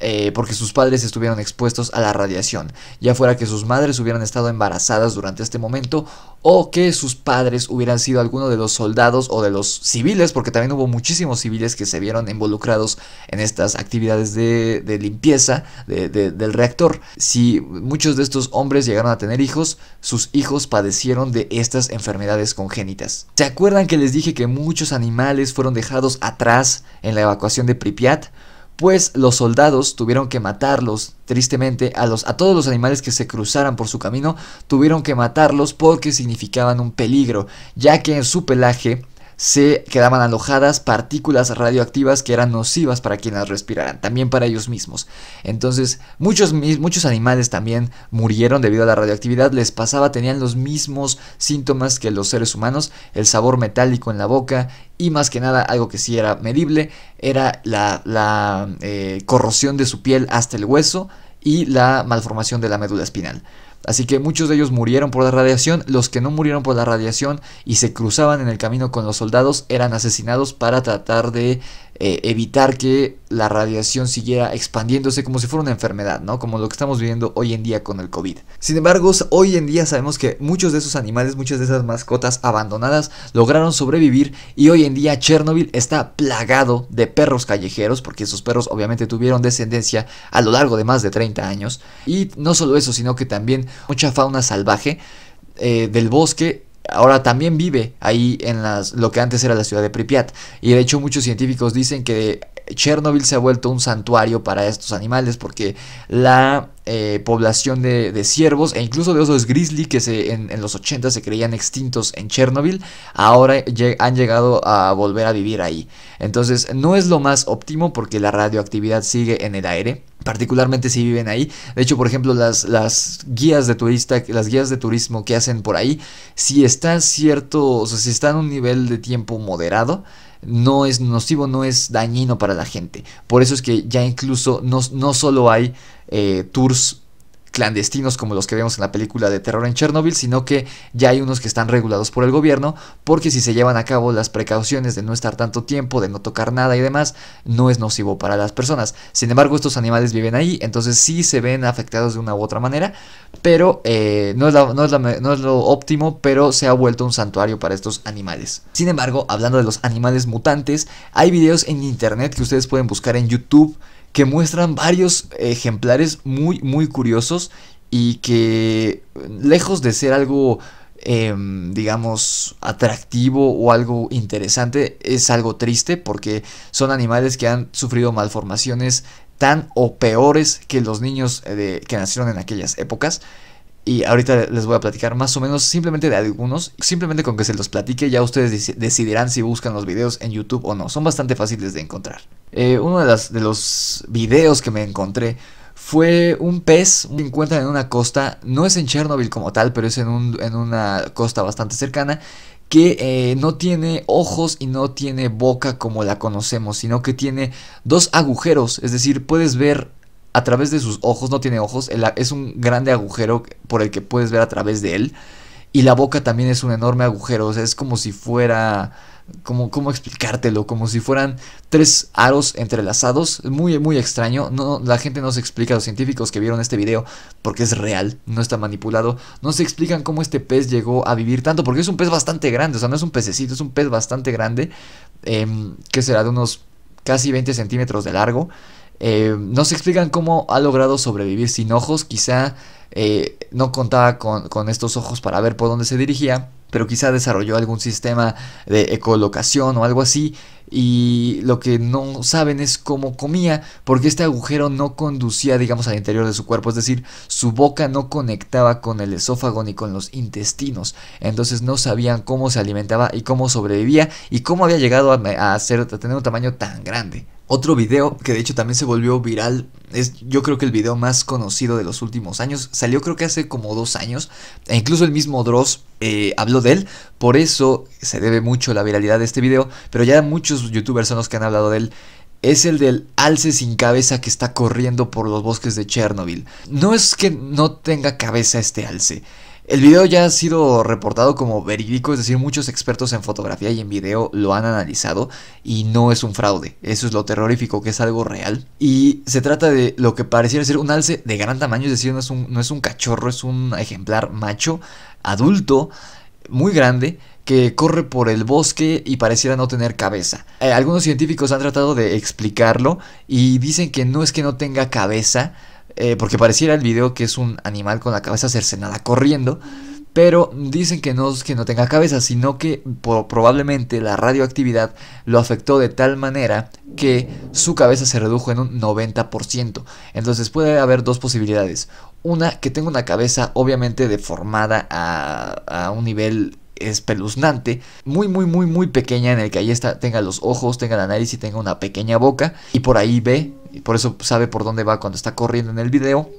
[SPEAKER 1] eh, porque sus padres estuvieron expuestos a la radiación, ya fuera que sus madres hubieran estado embarazadas durante este momento o que sus padres hubieran sido alguno de los soldados o de los civiles, porque también hubo muchísimos civiles que se vieron involucrados en estas actividades de, limpieza del reactor. Si muchos de estos hombres llegaron a tener hijos, sus hijos padecieron de estas enfermedades congénitas. ¿Se acuerdan que les dije que muchos animales fueron dejados atrás en la evacuación de Pripyat? pues los soldados tuvieron que matarlos, tristemente, a, los, a todos los animales que se cruzaran por su camino, tuvieron que matarlos porque significaban un peligro, ya que en su pelaje se quedaban alojadas partículas radioactivas que eran nocivas para quienes respiraran, también para ellos mismos. Entonces, muchos, muchos animales también murieron debido a la radioactividad, les pasaba, tenían los mismos síntomas que los seres humanos, el sabor metálico en la boca y más que nada algo que sí era medible, era la, eh, corrosión de su piel hasta el hueso y la malformación de la médula espinal. Así que muchos de ellos murieron por la radiación, los que no murieron por la radiación y se cruzaban en el camino con los soldados eran asesinados para tratar de eh, evitar que la radiación siguiera expandiéndose como si fuera una enfermedad, ¿no? Como lo que estamos viviendo hoy en día con el COVID. Sin embargo, hoy en día sabemos que muchos de esos animales, muchas de esas mascotas abandonadas lograron sobrevivir y hoy en día Chernobyl está plagado de perros callejeros porque esos perros obviamente tuvieron descendencia a lo largo de más de 30 años. Y no solo eso, sino que también mucha fauna salvaje eh, del bosque ahora también vive ahí en las, lo que antes era la ciudad de Pripyat. Y de hecho muchos científicos dicen que Chernobyl se ha vuelto un santuario para estos animales porque la eh, población de, ciervos e incluso de osos grizzly que en, los 80 se creían extintos en Chernobyl, ahora han llegado a volver a vivir ahí. Entonces no es lo más óptimo porque la radioactividad sigue en el aire particularmente si viven ahí. De hecho, por ejemplo, las, guías de turista, las guías de turismo que hacen por ahí, si están cierto, o si está en un nivel de tiempo moderado, no es nocivo, no es dañino para la gente. Por eso es que ya incluso no, solo hay eh, tours clandestinos como los que vemos en la película de terror en Chernobyl, sino que ya hay unos que están regulados por el gobierno, porque si se llevan a cabo las precauciones de no estar tanto tiempo, de no tocar nada y demás, no es nocivo para las personas. Sin embargo, estos animales viven ahí, entonces sí se ven afectados de una u otra manera, pero no, eh, no, es no es lo óptimo, pero se ha vuelto un santuario para estos animales. Sin embargo, hablando de los animales mutantes, hay videos en internet que ustedes pueden buscar en YouTube que muestran varios ejemplares muy, muy curiosos y que lejos de ser algo... Em, digamos, atractivo o algo interesante, es algo triste porque son animales que han sufrido malformaciones tan o peores que los niños eh, que nacieron en aquellas épocas. Y ahorita les voy a platicar más o menos simplemente de algunos. Simplemente con que se los platique ya ustedes decidirán si buscan los videos en YouTube o no. Son bastante fáciles de encontrar. Eh, uno de, los videos que me encontré fue un pez que encuentra en una costa. No es en Chernobyl como tal, pero es en, una costa bastante cercana que eh, no tiene ojos y no tiene boca como la conocemos, sino que tiene dos agujeros, es decir, puedes ver a través de sus ojos, no tiene ojos, es un grande agujero por el que puedes ver a través de él. Y la boca también es un enorme agujero, o sea, es como si fuera... Como, ¿Cómo explicártelo? Como si fueran tres aros entrelazados. Muy, muy extraño. No, la gente no se explica, los científicos que vieron este video, porque es real, no está manipulado. No se explican cómo este pez llegó a vivir tanto, porque es un pez bastante grande. O sea, no es un pececito, es un pez bastante grande, em, que será de unos casi 20 centímetros de largo. Eh, no se explican cómo ha logrado sobrevivir sin ojos, quizá eh, no contaba con, estos ojos para ver por dónde se dirigía, pero quizá desarrolló algún sistema de ecolocación o algo así y lo que no saben es cómo comía, porque este agujero no conducía, digamos, al interior de su cuerpo, es decir, su boca no conectaba con el esófago ni con los intestinos, entonces no sabían cómo se alimentaba y cómo sobrevivía y cómo había llegado a, a tener un tamaño tan grande. Otro video que de hecho también se volvió viral, es yo creo que el video más conocido de los últimos años, salió creo que hace como dos años, e incluso el mismo Dross eh, habló de él, por eso se debe mucho la viralidad de este video, pero ya muchos youtubers son los que han hablado de él, es el del alce sin cabeza que está corriendo por los bosques de Chernobyl. No es que no tenga cabeza este alce, el video ya ha sido reportado como verídico, es decir, muchos expertos en fotografía y en video lo han analizado y no es un fraude. Eso es lo terrorífico, que es algo real. Y se trata de lo que pareciera ser un alce de gran tamaño, es decir, no es un, cachorro, es un ejemplar macho, adulto, muy grande, que corre por el bosque y pareciera no tener cabeza. Eh, algunos científicos han tratado de explicarlo y dicen que no es que no tenga cabeza, eh, porque pareciera el video que es un animal con la cabeza cercenada corriendo. Pero dicen que no es que no tenga cabeza, sino que probablemente la radioactividad lo afectó de tal manera que su cabeza se redujo en un 90%. Entonces puede haber dos posibilidades. Una, que tenga una cabeza obviamente deformada a, a un nivel espeluznante, muy, muy, muy, muy pequeña, en el que ahí está, tenga los ojos, tenga la nariz y tenga una pequeña boca, y por ahí ve y por eso sabe por dónde va cuando está corriendo en el video.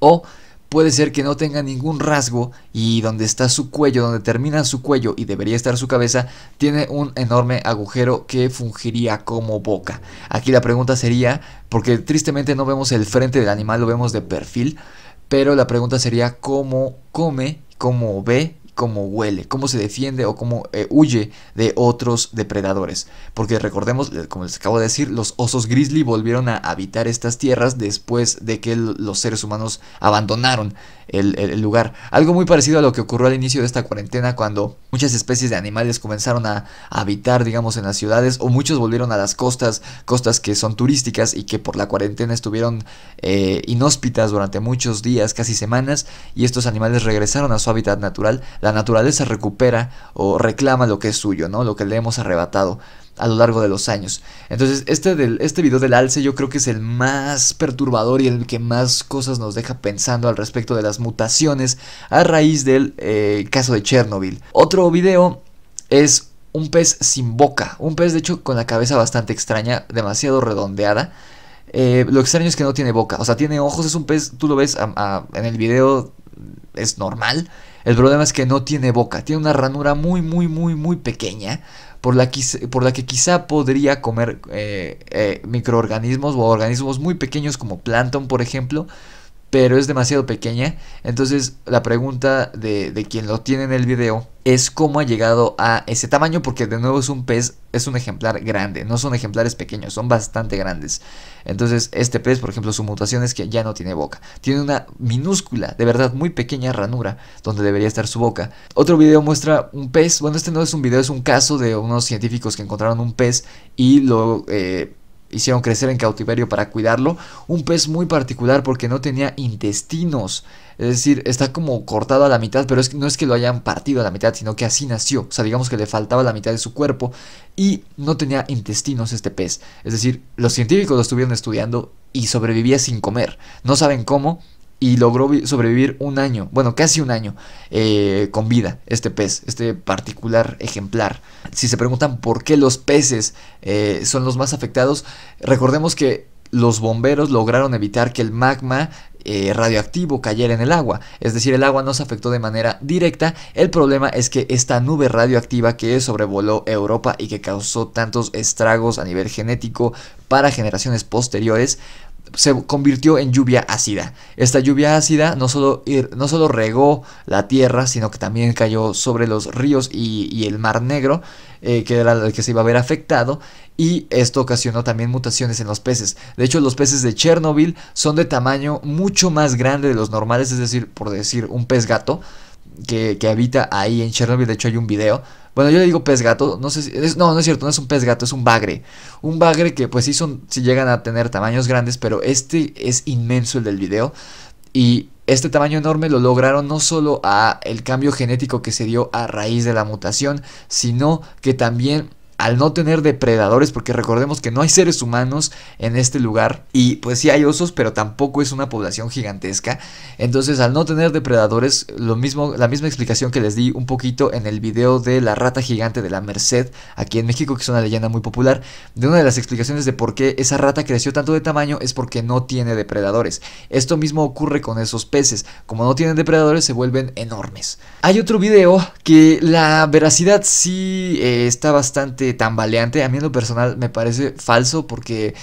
[SPEAKER 1] O puede ser que no tenga ningún rasgo y donde está su cuello, donde termina su cuello y debería estar su cabeza, tiene un enorme agujero que fungiría como boca. Aquí la pregunta sería, porque tristemente no vemos el frente del animal, lo vemos de perfil, pero la pregunta sería cómo come, cómo ve cómo huele, cómo se defiende o cómo eh, huye de otros depredadores. Porque recordemos, eh, como les acabo de decir, los osos grizzly volvieron a habitar estas tierras después de que los seres humanos abandonaron el, lugar. Algo muy parecido a lo que ocurrió al inicio de esta cuarentena cuando muchas especies de animales comenzaron a, habitar, digamos, en las ciudades o muchos volvieron a las costas, costas que son turísticas y que por la cuarentena estuvieron eh, inhóspitas durante muchos días, casi semanas, y estos animales regresaron a su hábitat natural la naturaleza recupera o reclama lo que es suyo, ¿no? Lo que le hemos arrebatado a lo largo de los años. Entonces, este, este video del alce yo creo que es el más perturbador y el que más cosas nos deja pensando al respecto de las mutaciones a raíz del eh, caso de Chernobyl. Otro video es un pez sin boca, un pez de hecho con la cabeza bastante extraña, demasiado redondeada. Eh, lo extraño es que no tiene boca, o sea, tiene ojos, es un pez, tú lo ves en el video, es normal, el problema es que no tiene boca, tiene una ranura muy, muy, muy, muy pequeña por la, que quizá podría comer eh, eh, microorganismos o organismos muy pequeños como plancton, por ejemplo, pero es demasiado pequeña. Entonces la pregunta de, de, quien lo tiene en el video es cómo ha llegado a ese tamaño, porque de nuevo es un pez, es un ejemplar grande, no son ejemplares pequeños, son bastante grandes. Entonces este pez, por ejemplo, su mutación es que ya no tiene boca, tiene una minúscula, de verdad muy pequeña ranura donde debería estar su boca. Otro video muestra un pez, bueno este no es un video, es un caso de unos científicos que encontraron un pez y lo... Eh, hicieron crecer en cautiverio para cuidarlo. Un pez muy particular porque no tenía intestinos. Es decir, está como cortado a la mitad, pero no es que lo hayan partido a la mitad, sino que así nació. O sea, digamos que le faltaba la mitad de su cuerpo y no tenía intestinos este pez. Es decir, los científicos lo estuvieron estudiando y sobrevivía sin comer. No saben cómo, y logró sobrevivir un año, bueno, casi un año, eh, con vida, este pez, este particular ejemplar. Si se preguntan por qué los peces eh, son los más afectados, recordemos que los bomberos lograron evitar que el magma eh, radioactivo cayera en el agua, es decir, el agua no se afectó de manera directa, el problema es que esta nube radioactiva que sobrevoló Europa y que causó tantos estragos a nivel genético para generaciones posteriores, se convirtió en lluvia ácida. Esta lluvia ácida no solo, no regó la tierra, sino que también cayó sobre los ríos y, el mar negro, eh, que era el que se iba a ver afectado, y esto ocasionó también mutaciones en los peces. De hecho, los peces de Chernobyl son de tamaño mucho más grande de los normales, es decir, por decir, un pez gato que, habita ahí en Chernobyl. De hecho, hay un video. Bueno, yo le digo pez gato. No sé es, no, no es cierto, no es un pez gato, es un bagre. Un bagre que, pues sí, son, si llegan a tener tamaños grandes, pero este es inmenso el del video. Y este tamaño enorme lo lograron no solo a el cambio genético que se dio a raíz de la mutación, sino que también al no tener depredadores, porque recordemos que no hay seres humanos en este lugar y pues sí hay osos, pero tampoco es una población gigantesca. Entonces, al no tener depredadores, lo mismo, la misma explicación que les di un poquito en el video de la rata gigante de la Merced aquí en México, que es una leyenda muy popular, de una de las explicaciones de por qué esa rata creció tanto de tamaño es porque no tiene depredadores. Esto mismo ocurre con esos peces, como no tienen depredadores se vuelven enormes. Hay otro video que la veracidad sí eh, está bastante tan tambaleante. A mí en lo personal me parece falso porque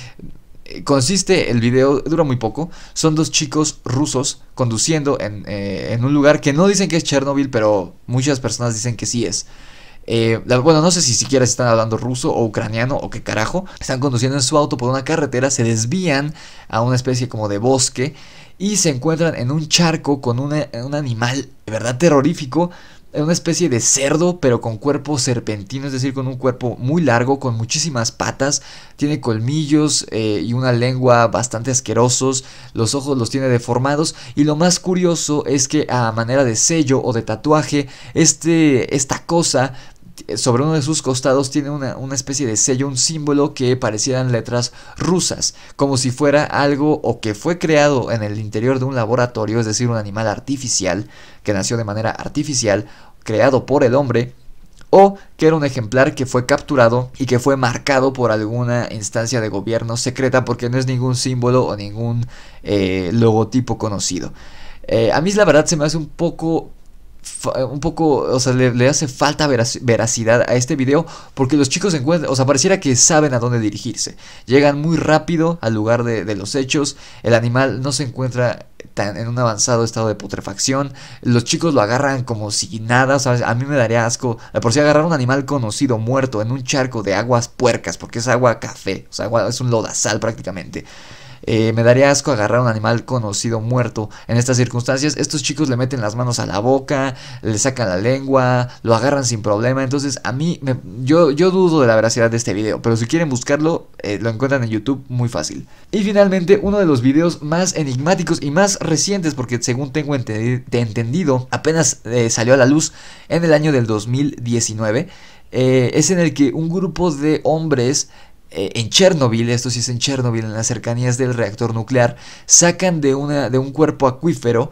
[SPEAKER 1] eh, consiste, el video dura muy poco, son dos chicos rusos conduciendo eh, en, un lugar que no dicen que es Chernobyl, pero muchas personas dicen que sí es. Eh, bueno, no sé si siquiera están hablando ruso o ucraniano o qué carajo. Están conduciendo en su auto por una carretera, se desvían a una especie como de bosque y se encuentran en un charco con un animal de verdad terrorífico es una especie de cerdo, pero con cuerpo serpentino, es decir, con un cuerpo muy largo, con muchísimas patas, tiene colmillos eh, y una lengua bastante asquerosos, los ojos los tiene deformados y lo más curioso es que a manera de sello o de tatuaje, este, esta cosa eh, sobre uno de sus costados tiene una, una, especie de sello, un símbolo que parecieran letras rusas, como si fuera algo o que fue creado en el interior de un laboratorio, es decir, un animal artificial, que nació de manera artificial, creado por el hombre, o que era un ejemplar que fue capturado y que fue marcado por alguna instancia de gobierno secreta porque no es ningún símbolo o ningún eh, logotipo conocido. Eh, a mí la verdad se me hace un poco un poco, o sea, le, hace falta veracidad a este video porque los chicos encuentran, o sea, pareciera que saben a dónde dirigirse. Llegan muy rápido al lugar de los hechos, el animal no se encuentra en un avanzado estado de putrefacción. Los chicos lo agarran como si nada, A mí me daría asco. Por si agarrar un animal conocido muerto en un charco de aguas puercas, porque es agua café, o sea, agua, es un lodazal prácticamente. Eh, me daría asco agarrar a un animal conocido muerto en estas circunstancias. Estos chicos le meten las manos a la boca, le sacan la lengua, lo agarran sin problema. Entonces, a mí, me, yo, yo dudo de la veracidad de este video, pero si quieren buscarlo, eh, lo encuentran en YouTube muy fácil. Y finalmente, uno de los videos más enigmáticos y más recientes, porque según tengo entendido, apenas eh, salió a la luz en el año del 2019. es en el que un grupo de hombres eh, en Chernobyl, esto sí es en Chernobyl, en las cercanías del reactor nuclear, sacan de, una, de un cuerpo acuífero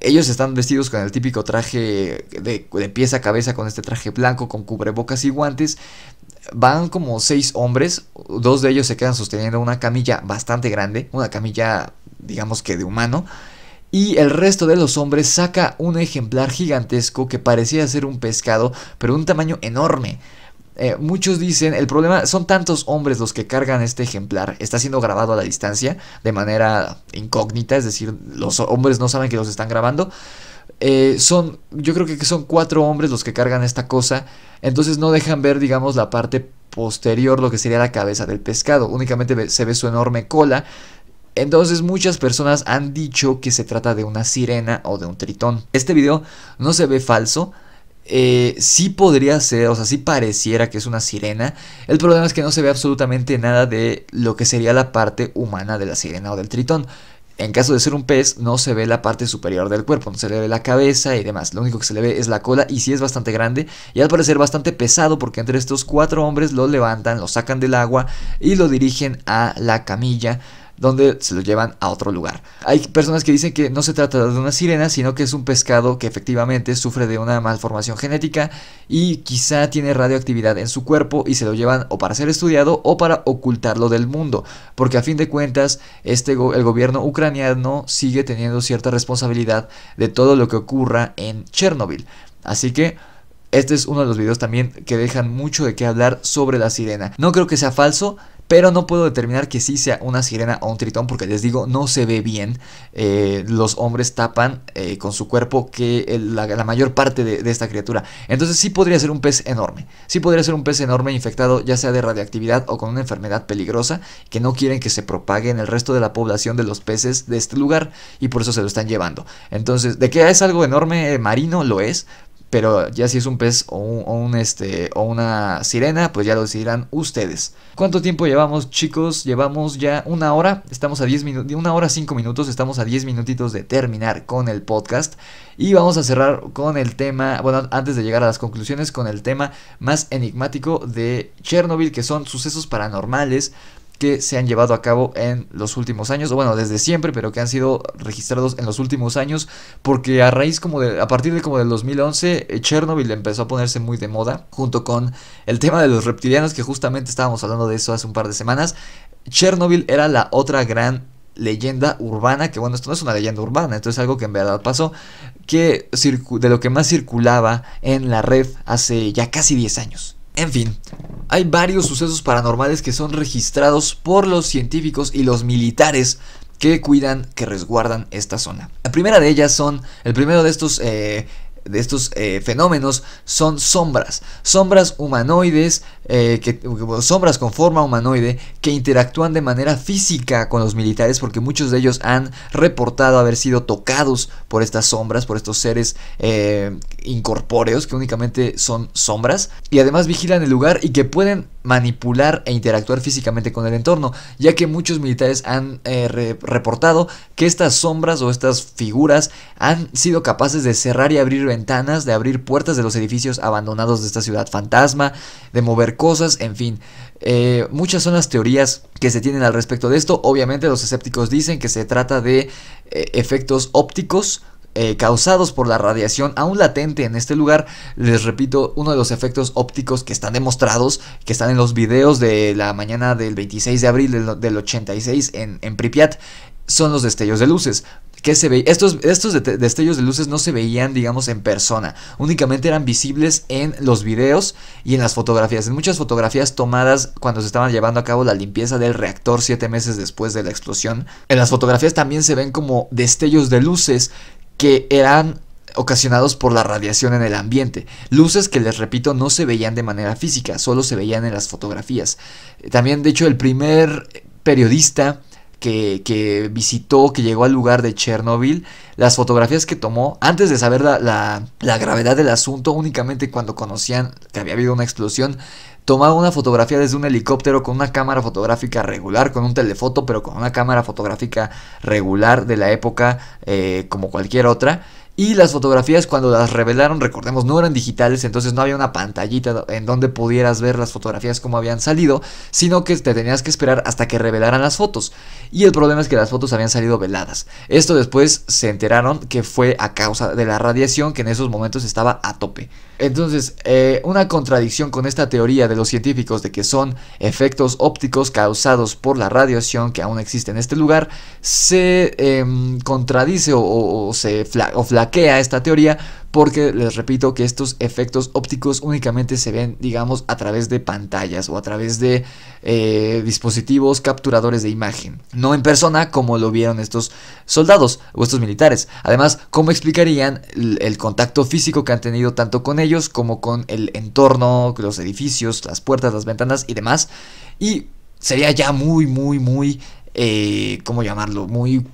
[SPEAKER 1] ellos están vestidos con el típico traje de, pieza a cabeza, con este traje blanco, con cubrebocas y guantes. Van como seis hombres, dos de ellos se quedan sosteniendo una camilla bastante grande, una camilla digamos que de humano, y el resto de los hombres saca un ejemplar gigantesco que parecía ser un pescado, pero un tamaño enorme. Eh, muchos dicen, el problema, son tantos hombres los que cargan este ejemplar, está siendo grabado a la distancia de manera incógnita, es decir, los hombres no saben que los están grabando. Eh, son, yo creo que son cuatro hombres los que cargan esta cosa, entonces no dejan ver, digamos, la parte posterior, lo que sería la cabeza del pescado, únicamente se ve su enorme cola. Entonces muchas personas han dicho que se trata de una sirena o de un tritón. Este video no se ve falso, eh, si podría ser, o sea, si pareciera que es una sirena. El problema es que no se ve absolutamente nada de lo que sería la parte humana de la sirena o del tritón. En caso de ser un pez, no se ve la parte superior del cuerpo, no se le ve la cabeza y demás. Lo único que se le ve es la cola y si es bastante grande y al parecer bastante pesado porque entre estos cuatro hombres lo levantan, lo sacan del agua y lo dirigen a la camilla donde se lo llevan a otro lugar. Hay personas que dicen que no se trata de una sirena, sino que es un pescado que efectivamente sufre de una malformación genética y quizá tiene radioactividad en su cuerpo y se lo llevan o para ser estudiado o para ocultarlo del mundo, porque a fin de cuentas este el gobierno ucraniano sigue teniendo cierta responsabilidad de todo lo que ocurra en Chernobyl. Así que este es uno de los videos también que dejan mucho de qué hablar sobre la sirena. No creo que sea falso, pero no puedo determinar que sí sea una sirena o un tritón porque les digo, no se ve bien. Eh, los hombres tapan eh, con su cuerpo que la, mayor parte de, de, esta criatura. Entonces sí podría ser un pez enorme. Sí podría ser un pez enorme infectado ya sea de radiactividad o con una enfermedad peligrosa que no quieren que se propague en el resto de la población de los peces de este lugar y por eso se lo están llevando. Entonces, de que es algo enorme eh, marino, lo es, pero ya si es un pez o un, este o una sirena, pues ya lo decidirán ustedes. ¿Cuánto tiempo llevamos, chicos? Llevamos ya una hora, estamos a 10 minutos, una hora 5 minutos, estamos a 10 minutitos de terminar con el podcast y vamos a cerrar con el tema, bueno, antes de llegar a las conclusiones con el tema más enigmático de Chernobyl que son sucesos paranormales que se han llevado a cabo en los últimos años, o bueno, desde siempre, pero que han sido registrados en los últimos años, porque a raíz como de, a partir de como del 2011, eh, Chernobyl empezó a ponerse muy de moda, junto con el tema de los reptilianos, que justamente estábamos hablando de eso hace un par de semanas. Chernobyl era la otra gran leyenda urbana, que bueno, esto no es una leyenda urbana, esto es algo que en verdad pasó, que de lo que más circulaba en la red hace ya casi 10 años. En fin, hay varios sucesos paranormales que son registrados por los científicos y los militares que cuidan, que resguardan esta zona. La primera de ellas son, el primero de estos eh, de estos eh, fenómenos son sombras, sombras humanoides eh, que, sombras con forma humanoide que interactúan de manera física con los militares porque muchos de ellos han reportado haber sido tocados por estas sombras, por estos seres eh, incorpóreos que únicamente son sombras y además vigilan el lugar y que pueden manipular e interactuar físicamente con el entorno, ya que muchos militares han eh, reportado que estas sombras o estas figuras han sido capaces de cerrar y abrir ventanas, de abrir puertas de los edificios abandonados de esta ciudad fantasma, de mover cosas, en fin. Eh, muchas son las teorías que se tienen al respecto de esto. Obviamente los escépticos dicen que se trata de eh, efectos ópticos. Eh, causados por la radiación aún latente en este lugar, les repito, uno de los efectos ópticos que están demostrados, que están en los videos de la mañana del 26 de abril del, 86 en, en Pripyat, son los destellos de luces que se veía. Estos, estos destellos de luces no se veían, digamos, en persona. Únicamente eran visibles en los videos y en las fotografías. En muchas fotografías tomadas cuando se estaban llevando a cabo la limpieza del reactor siete meses después de la explosión. En las fotografías también se ven como destellos de luces que eran ocasionados por la radiación en el ambiente. Luces que les repito no se veían de manera física, solo se veían en las fotografías. También de hecho el primer periodista que, visitó, que llegó al lugar de Chernobyl, las fotografías que tomó, antes de saber la, gravedad del asunto, únicamente cuando conocían que había habido una explosión, tomaba una fotografía desde un helicóptero con una cámara fotográfica regular, con un telefoto, pero con una cámara fotográfica regular de la época eh, como cualquier otra y las fotografías cuando las revelaron, recordemos, no eran digitales, entonces no había una pantallita en donde pudieras ver las fotografías como habían salido, sino que te tenías que esperar hasta que revelaran las fotos. Y el problema es que las fotos habían salido veladas. Esto después se enteraron que fue a causa de la radiación que en esos momentos estaba a tope. Entonces, eh, una contradicción con esta teoría de los científicos de que son efectos ópticos causados por la radiación que aún existe en este lugar, se em, contradice o, se o flaquea esta teoría porque les repito que estos efectos ópticos únicamente se ven, digamos, a través de pantallas o a través de eh, dispositivos capturadores de imagen, no en persona como lo vieron estos soldados o estos militares. Además, ¿cómo explicarían el, contacto físico que han tenido tanto con ellos como con el entorno, los edificios, las puertas, las ventanas y demás? Y sería ya muy, muy, muy, eh, ¿cómo llamarlo? Muy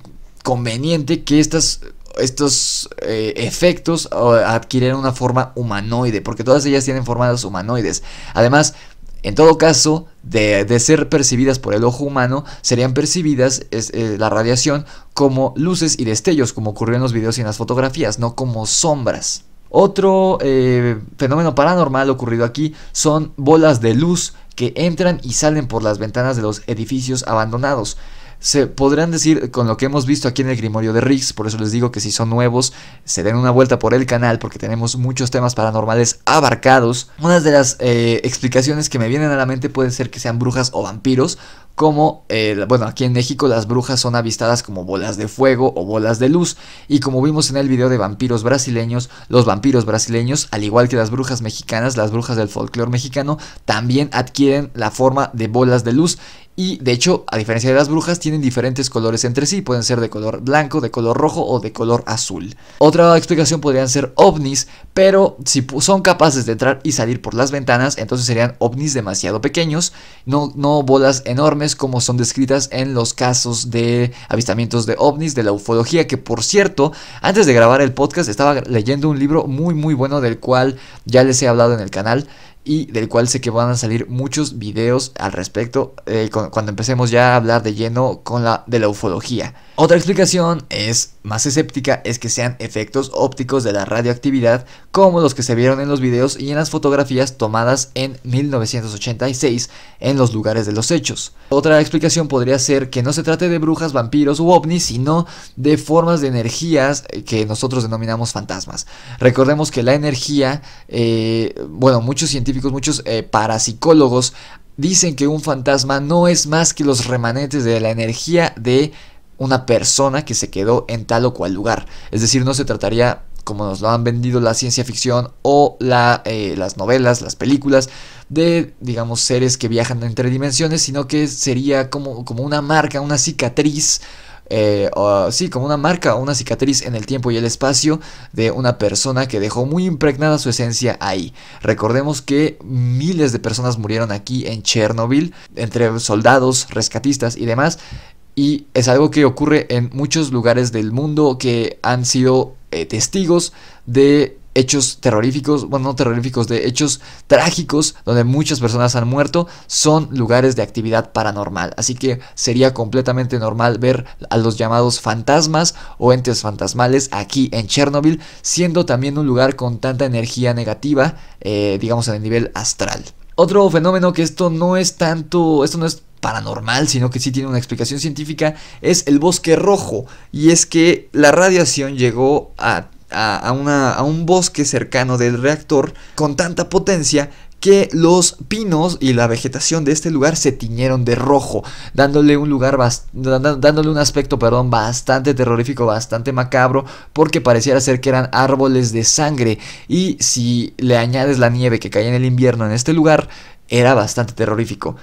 [SPEAKER 1] conveniente que estas estos eh, efectos adquieren una forma humanoide, porque todas ellas tienen formas humanoides. Además, en todo caso, de, ser percibidas por el ojo humano, serían percibidas eh, la radiación como luces y destellos, como ocurrió en los videos y en las fotografías, no como sombras. Otro eh, fenómeno paranormal ocurrido aquí son bolas de luz que entran y salen por las ventanas de los edificios abandonados se podrán decir con lo que hemos visto aquí en el Grimorio de Riggs, por eso les digo que si son nuevos, se den una vuelta por el canal porque tenemos muchos temas paranormales abarcados. Una de las eh, explicaciones que me vienen a la mente pueden ser que sean brujas o vampiros, como, eh, bueno, aquí en México las brujas son avistadas como bolas de fuego o bolas de luz, y como vimos en el video de vampiros brasileños, los vampiros brasileños, al igual que las brujas mexicanas, las brujas del folclore mexicano, también adquieren la forma de bolas de luz, y de hecho, a diferencia de las brujas, tienen diferentes colores entre sí. Pueden ser de color blanco, de color rojo o de color azul. Otra explicación podrían ser ovnis, pero si son capaces de entrar y salir por las ventanas, entonces serían ovnis demasiado pequeños, no, bolas enormes como son descritas en los casos de avistamientos de ovnis, de la ufología, que por cierto, antes de grabar el podcast estaba leyendo un libro muy muy bueno del cual ya les he hablado en el canal y del cual sé que van a salir muchos videos al respecto eh, cuando empecemos ya a hablar de lleno con la, de la ufología. Otra explicación es más escéptica es que sean efectos ópticos de la radioactividad como los que se vieron en los videos y en las fotografías tomadas en 1986 en los lugares de los hechos. Otra explicación podría ser que no se trate de brujas, vampiros u ovnis, sino de formas de energías eh, que nosotros denominamos fantasmas. Recordemos que la energía, eh, bueno, muchos científicos, muchos eh, parapsicólogos dicen que un fantasma no es más que los remanentes de la energía de una persona que se quedó en tal o cual lugar. Es decir, no se trataría como nos lo han vendido la ciencia ficción o eh, las novelas, las películas, de, digamos, seres que viajan entre dimensiones, sino que sería como, como una marca, una cicatriz, eh, sí, como una marca una cicatriz en el tiempo y el espacio de una persona que dejó muy impregnada su esencia ahí. Recordemos que miles de personas murieron aquí en Chernobyl, entre soldados, rescatistas y demás, y es algo que ocurre en muchos lugares del mundo que han sido eh, testigos de hechos terroríficos, bueno, no terroríficos, de hechos trágicos, donde muchas personas han muerto, son lugares de actividad paranormal. Así que sería completamente normal ver a los llamados fantasmas o entes fantasmales aquí en Chernobyl, siendo también un lugar con tanta energía negativa, eh, digamos, en el nivel astral. Otro fenómeno que esto no es tanto, esto no es paranormal, sino que sí tiene una explicación científica, es el bosque rojo. Y es que la radiación llegó a, a, un bosque cercano del reactor con tanta potencia que los pinos y la vegetación de este lugar se tiñeron de rojo, dándole un lugar dándole un aspecto, perdón, bastante terrorífico, bastante macabro, porque pareciera ser que eran árboles de sangre y si le añades la nieve que caía en el invierno en este lugar, era bastante terrorífico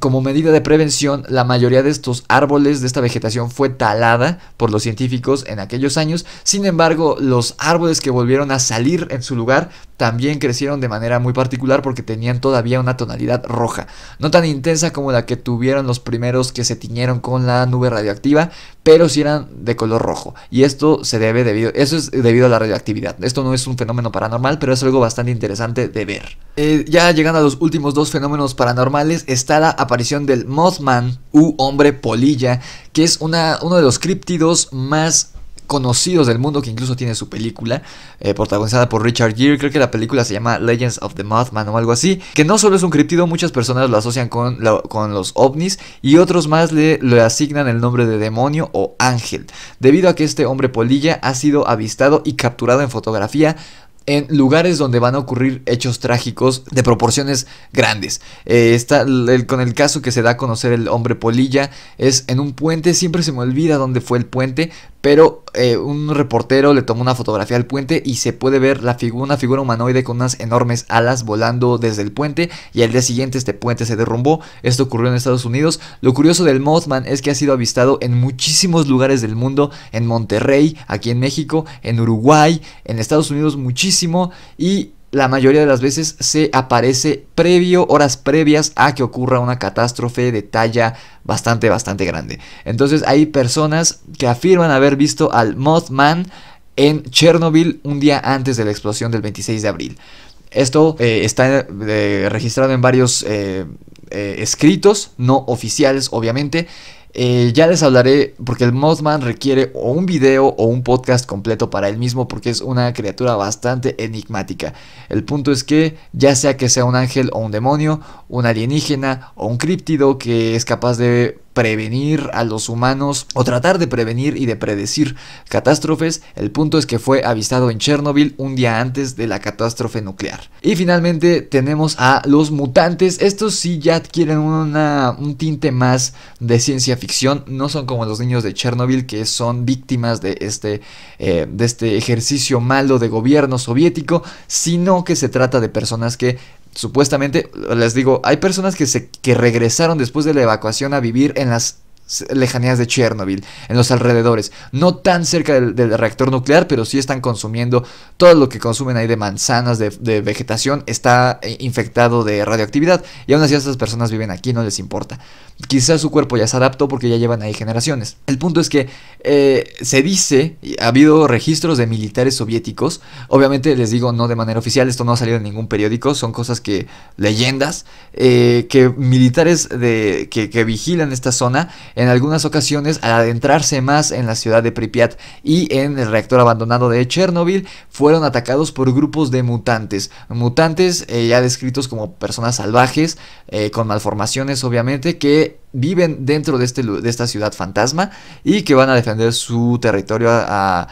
[SPEAKER 1] como medida de prevención, la mayoría de estos árboles, de esta vegetación, fue talada por los científicos en aquellos años. Sin embargo, los árboles que volvieron a salir en su lugar también crecieron de manera muy particular porque tenían todavía una tonalidad roja, no tan intensa como la que tuvieron los primeros que se tiñeron con la nube radioactiva, pero sí eran de color rojo. Y esto se debe debido, eso es debido a la radioactividad. Esto no es un fenómeno paranormal, pero es algo bastante interesante de ver. Eh, ya llegando a los últimos dos fenómenos paranormales está la aparición del Mothman u hombre polilla, que es una, uno de los críptidos más conocidos del mundo que incluso tiene su película eh, protagonizada por Richard Gere creo que la película se llama Legends of the Mothman o algo así que no solo es un criptido muchas personas lo asocian con, los ovnis y otros más le, le, asignan el nombre de demonio o ángel debido a que este hombre polilla ha sido avistado y capturado en fotografía en lugares donde van a ocurrir hechos trágicos de proporciones grandes. Eh, está el, con el caso que se da a conocer el hombre polilla, es en un puente, siempre se me olvida dónde fue el puente, pero eh, un reportero le tomó una fotografía al puente y se puede ver una figura humanoide con unas enormes alas volando desde el puente y al día siguiente este puente se derrumbó. Esto ocurrió en Estados Unidos. Lo curioso del Mothman es que ha sido avistado en muchísimos lugares del mundo, en Monterrey, aquí en México, en Uruguay, en Estados Unidos muchísimo y la mayoría de las veces se aparece previo, horas previas a que ocurra una catástrofe de talla bastante, bastante grande. Entonces hay personas que afirman haber visto al Mothman en Chernobyl un día antes de la explosión del 26 de abril. Esto eh, está eh, registrado en varios eh, escritos, no oficiales obviamente, eh, ya les hablaré porque el Mothman requiere o un video o un podcast completo para él mismo porque es una criatura bastante enigmática. El punto es que ya sea que sea un ángel o un demonio, un alienígena o un críptido que es capaz de prevenir a los humanos o tratar de prevenir y de predecir catástrofes. El punto es que fue avistado en Chernobyl un día antes de la catástrofe nuclear. Y finalmente tenemos a los mutantes. Estos sí ya adquieren una, un tinte más de ciencia ficción. No son como los niños de Chernobyl que son víctimas de este, eh, de este ejercicio malo de gobierno soviético, sino que se trata de personas que supuestamente, les digo, hay personas que, se, que regresaron después de la evacuación a vivir en las lejanías de Chernobyl, en los alrededores, no tan cerca del, reactor nuclear, pero sí están consumiendo todo lo que consumen ahí de manzanas, de, vegetación, está eh, infectado de radioactividad y aún así estas personas viven aquí, no les importa. Quizás su cuerpo ya se adaptó porque ya llevan ahí generaciones. El punto es que eh, se dice, ha habido registros de militares soviéticos, obviamente les digo no de manera oficial, esto no ha salido en ningún periódico, son cosas que, leyendas, eh, que militares de, que vigilan esta zona, en algunas ocasiones, al adentrarse más en la ciudad de Pripyat y en el reactor abandonado de Chernobyl, fueron atacados por grupos de mutantes. Mutantes eh, ya descritos como personas salvajes, eh, con malformaciones obviamente, que viven dentro de, este, de esta ciudad fantasma y que van a defender su territorio a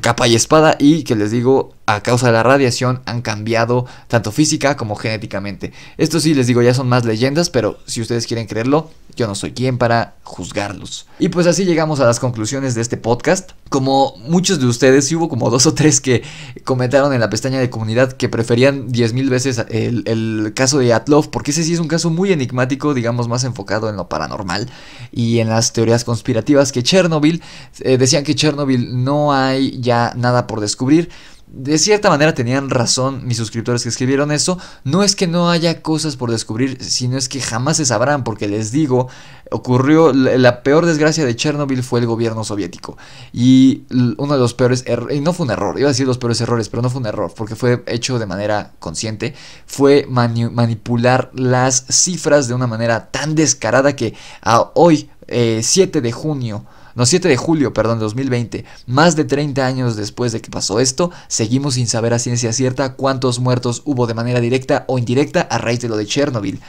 [SPEAKER 1] capa y espada y que les digo a causa de la radiación han cambiado tanto física como genéticamente. Esto sí les digo, ya son más leyendas, pero si ustedes quieren creerlo, yo no soy quien para juzgarlos. Y pues así llegamos a las conclusiones de este podcast. Como muchos de ustedes, hubo como dos o tres que comentaron en la pestaña de comunidad que preferían 10.000 veces el, caso de Atlov, porque ese sí es un caso muy enigmático, digamos más enfocado en lo paranormal y en las teorías conspirativas que Chernobyl. Eh, decían que Chernobyl no hay ya nada por descubrir de cierta manera tenían razón mis suscriptores que escribieron eso. No es que no haya cosas por descubrir, sino es que jamás se sabrán, porque les digo, ocurrió la peor desgracia de Chernobyl fue el gobierno soviético. Y uno de los peores, er, y no fue un error, iba a decir los peores errores, pero no fue un error, porque fue hecho de manera consciente, fue manipular las cifras de una manera tan descarada que a hoy, 7 eh, de junio, no, 7 de julio, perdón, 2020, más de 30 años después de que pasó esto, seguimos sin saber a ciencia cierta cuántos muertos hubo de manera directa o indirecta a raíz de lo de Chernobyl.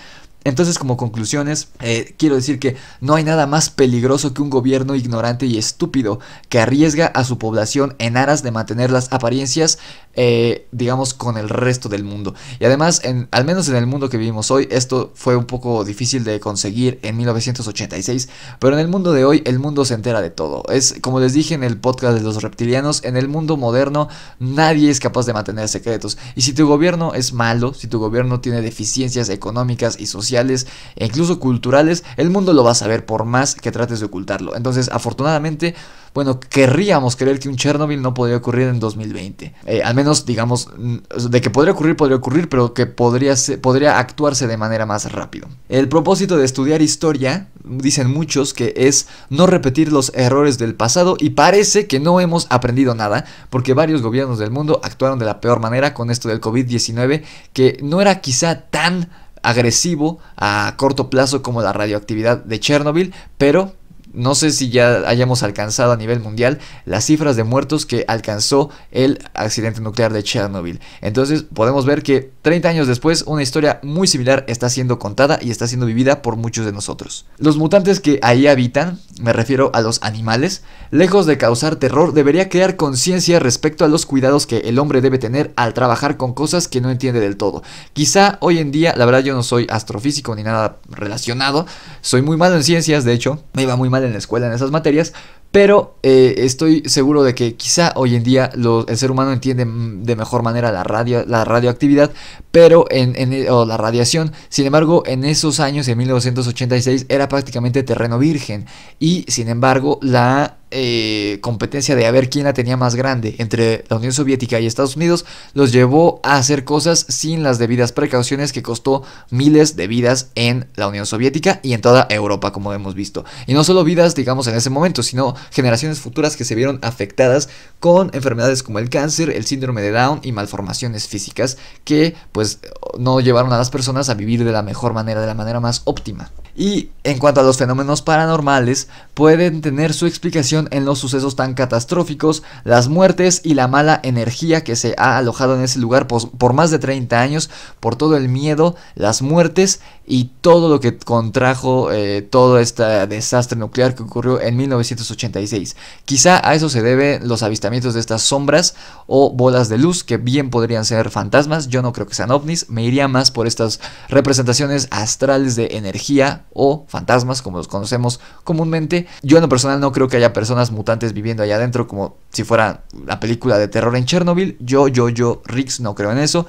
[SPEAKER 1] Entonces, como conclusiones, eh, quiero decir que no hay nada más peligroso que un gobierno ignorante y estúpido que arriesga a su población en aras de mantener las apariencias eh, digamos, con el resto del mundo. Y además, en, al menos en el mundo que vivimos hoy, esto fue un poco difícil de conseguir en 1986, pero en el mundo de hoy el mundo se entera de todo. Es como les dije en el podcast de los reptilianos, en el mundo moderno nadie es capaz de mantener secretos. Y si tu gobierno es malo, si tu gobierno tiene deficiencias económicas y sociales, e incluso culturales, el mundo lo va a saber por más que trates de ocultarlo. Entonces, afortunadamente, bueno, querríamos creer que un Chernobyl no podría ocurrir en 2020. Eh, al menos, digamos, de que podría ocurrir, podría ocurrir, pero que podría, podría actuarse de manera más rápido. El propósito de estudiar historia, dicen muchos, que es no repetir los errores del pasado y parece que no hemos aprendido nada, porque varios gobiernos del mundo actuaron de la peor manera con esto del COVID-19, que no era quizá tan agresivo a corto plazo como la radioactividad de Chernobyl, pero no sé si ya hayamos alcanzado a nivel mundial las cifras de muertos que alcanzó el accidente nuclear de Chernobyl. Entonces podemos ver que 30 años después una historia muy similar está siendo contada y está siendo vivida por muchos de nosotros. Los mutantes que ahí habitan, me refiero a los animales, lejos de causar terror, debería crear conciencia respecto a los cuidados que el hombre debe tener al trabajar con cosas que no entiende del todo. Quizá hoy en día, la verdad yo no soy astrofísico ni nada relacionado, soy muy malo en ciencias, de hecho, me iba muy mal en la escuela en esas materias, pero eh, estoy seguro de que quizá hoy en día el ser humano entiende mm, de mejor manera la, radio, la radioactividad pero en, e, o la radiación. Sin embargo, en esos años, en 1986, era prácticamente terreno virgen. Y sin embargo, la eh, competencia de a ver quién la tenía más grande entre la Unión Soviética y Estados Unidos los llevó a hacer cosas sin las debidas precauciones que costó miles de vidas en la Unión Soviética y en toda Europa, como hemos visto. Y no solo vidas, digamos, en ese momento, sino generaciones futuras que se vieron afectadas con enfermedades como el cáncer, el síndrome de Down y malformaciones físicas que pues no llevaron a las personas a vivir de la mejor manera, de la manera más óptima. Y en cuanto a los fenómenos paranormales, pueden tener su explicación en los sucesos tan catastróficos, las muertes y la mala energía que se ha alojado en ese lugar por, más de 30 años, por todo el miedo, las muertes y todo lo que contrajo eh, todo este desastre nuclear que ocurrió en 1986. Quizá a eso se deben los avistamientos de estas sombras o bolas de luz que bien podrían ser fantasmas, yo no creo que sean ovnis, me iría más por estas representaciones astrales de energía o fantasmas, como los conocemos comúnmente. Yo en lo personal no creo que haya personas mutantes viviendo allá adentro, como si fuera la película de terror en Chernobyl. Yo, yo, yo, Rix, no creo en eso.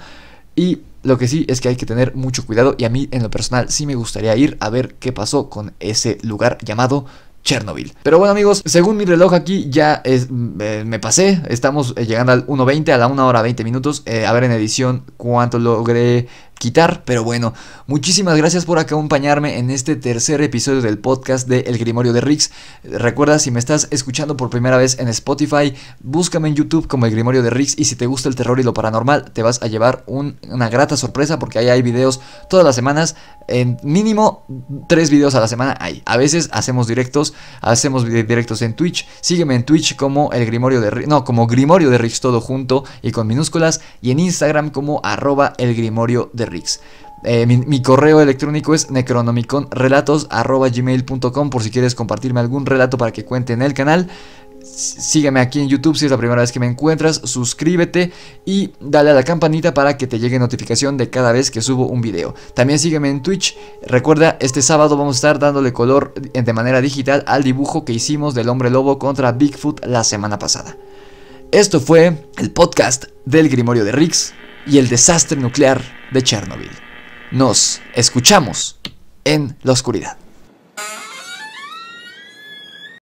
[SPEAKER 1] Y lo que sí es que hay que tener mucho cuidado y a mí en lo personal sí me gustaría ir a ver qué pasó con ese lugar llamado Chernobyl. Pero bueno amigos, según mi reloj aquí ya es, mm, eh, me pasé, estamos eh, llegando al 1.20, a la 1 hora 20 minutos, eh, a ver en edición cuánto logré quitar. Pero bueno, muchísimas gracias por acompañarme en este tercer episodio del podcast de El Grimorio de Rix. Recuerda, si me estás escuchando por primera vez en Spotify, búscame en YouTube como El Grimorio de Rix y si te gusta el terror y lo paranormal, te vas a llevar una grata sorpresa porque ahí hay videos todas las semanas. En mínimo tres videos a la semana hay. A veces hacemos directos, hacemos directos en Twitch. Sígueme en Twitch como el Grimorio de Rix, no, como Grimorio de Rix todo junto y con minúsculas. Y en Instagram como arroba el Grimorio de Rix. Eh, mi, correo electrónico es necronomiconrelatos.gmail.com por si quieres compartirme algún relato para que cuente en el canal. Sígueme aquí en YouTube si es la primera vez que me encuentras, suscríbete y dale a la campanita para que te llegue notificación de cada vez que subo un video. También sígueme en Twitch. Recuerda, este sábado vamos a estar dándole color de manera digital al dibujo que hicimos del hombre lobo contra Bigfoot la semana pasada. Esto fue el podcast del Grimorio de Riggs y el desastre nuclear de Chernobyl. Nos escuchamos en la oscuridad.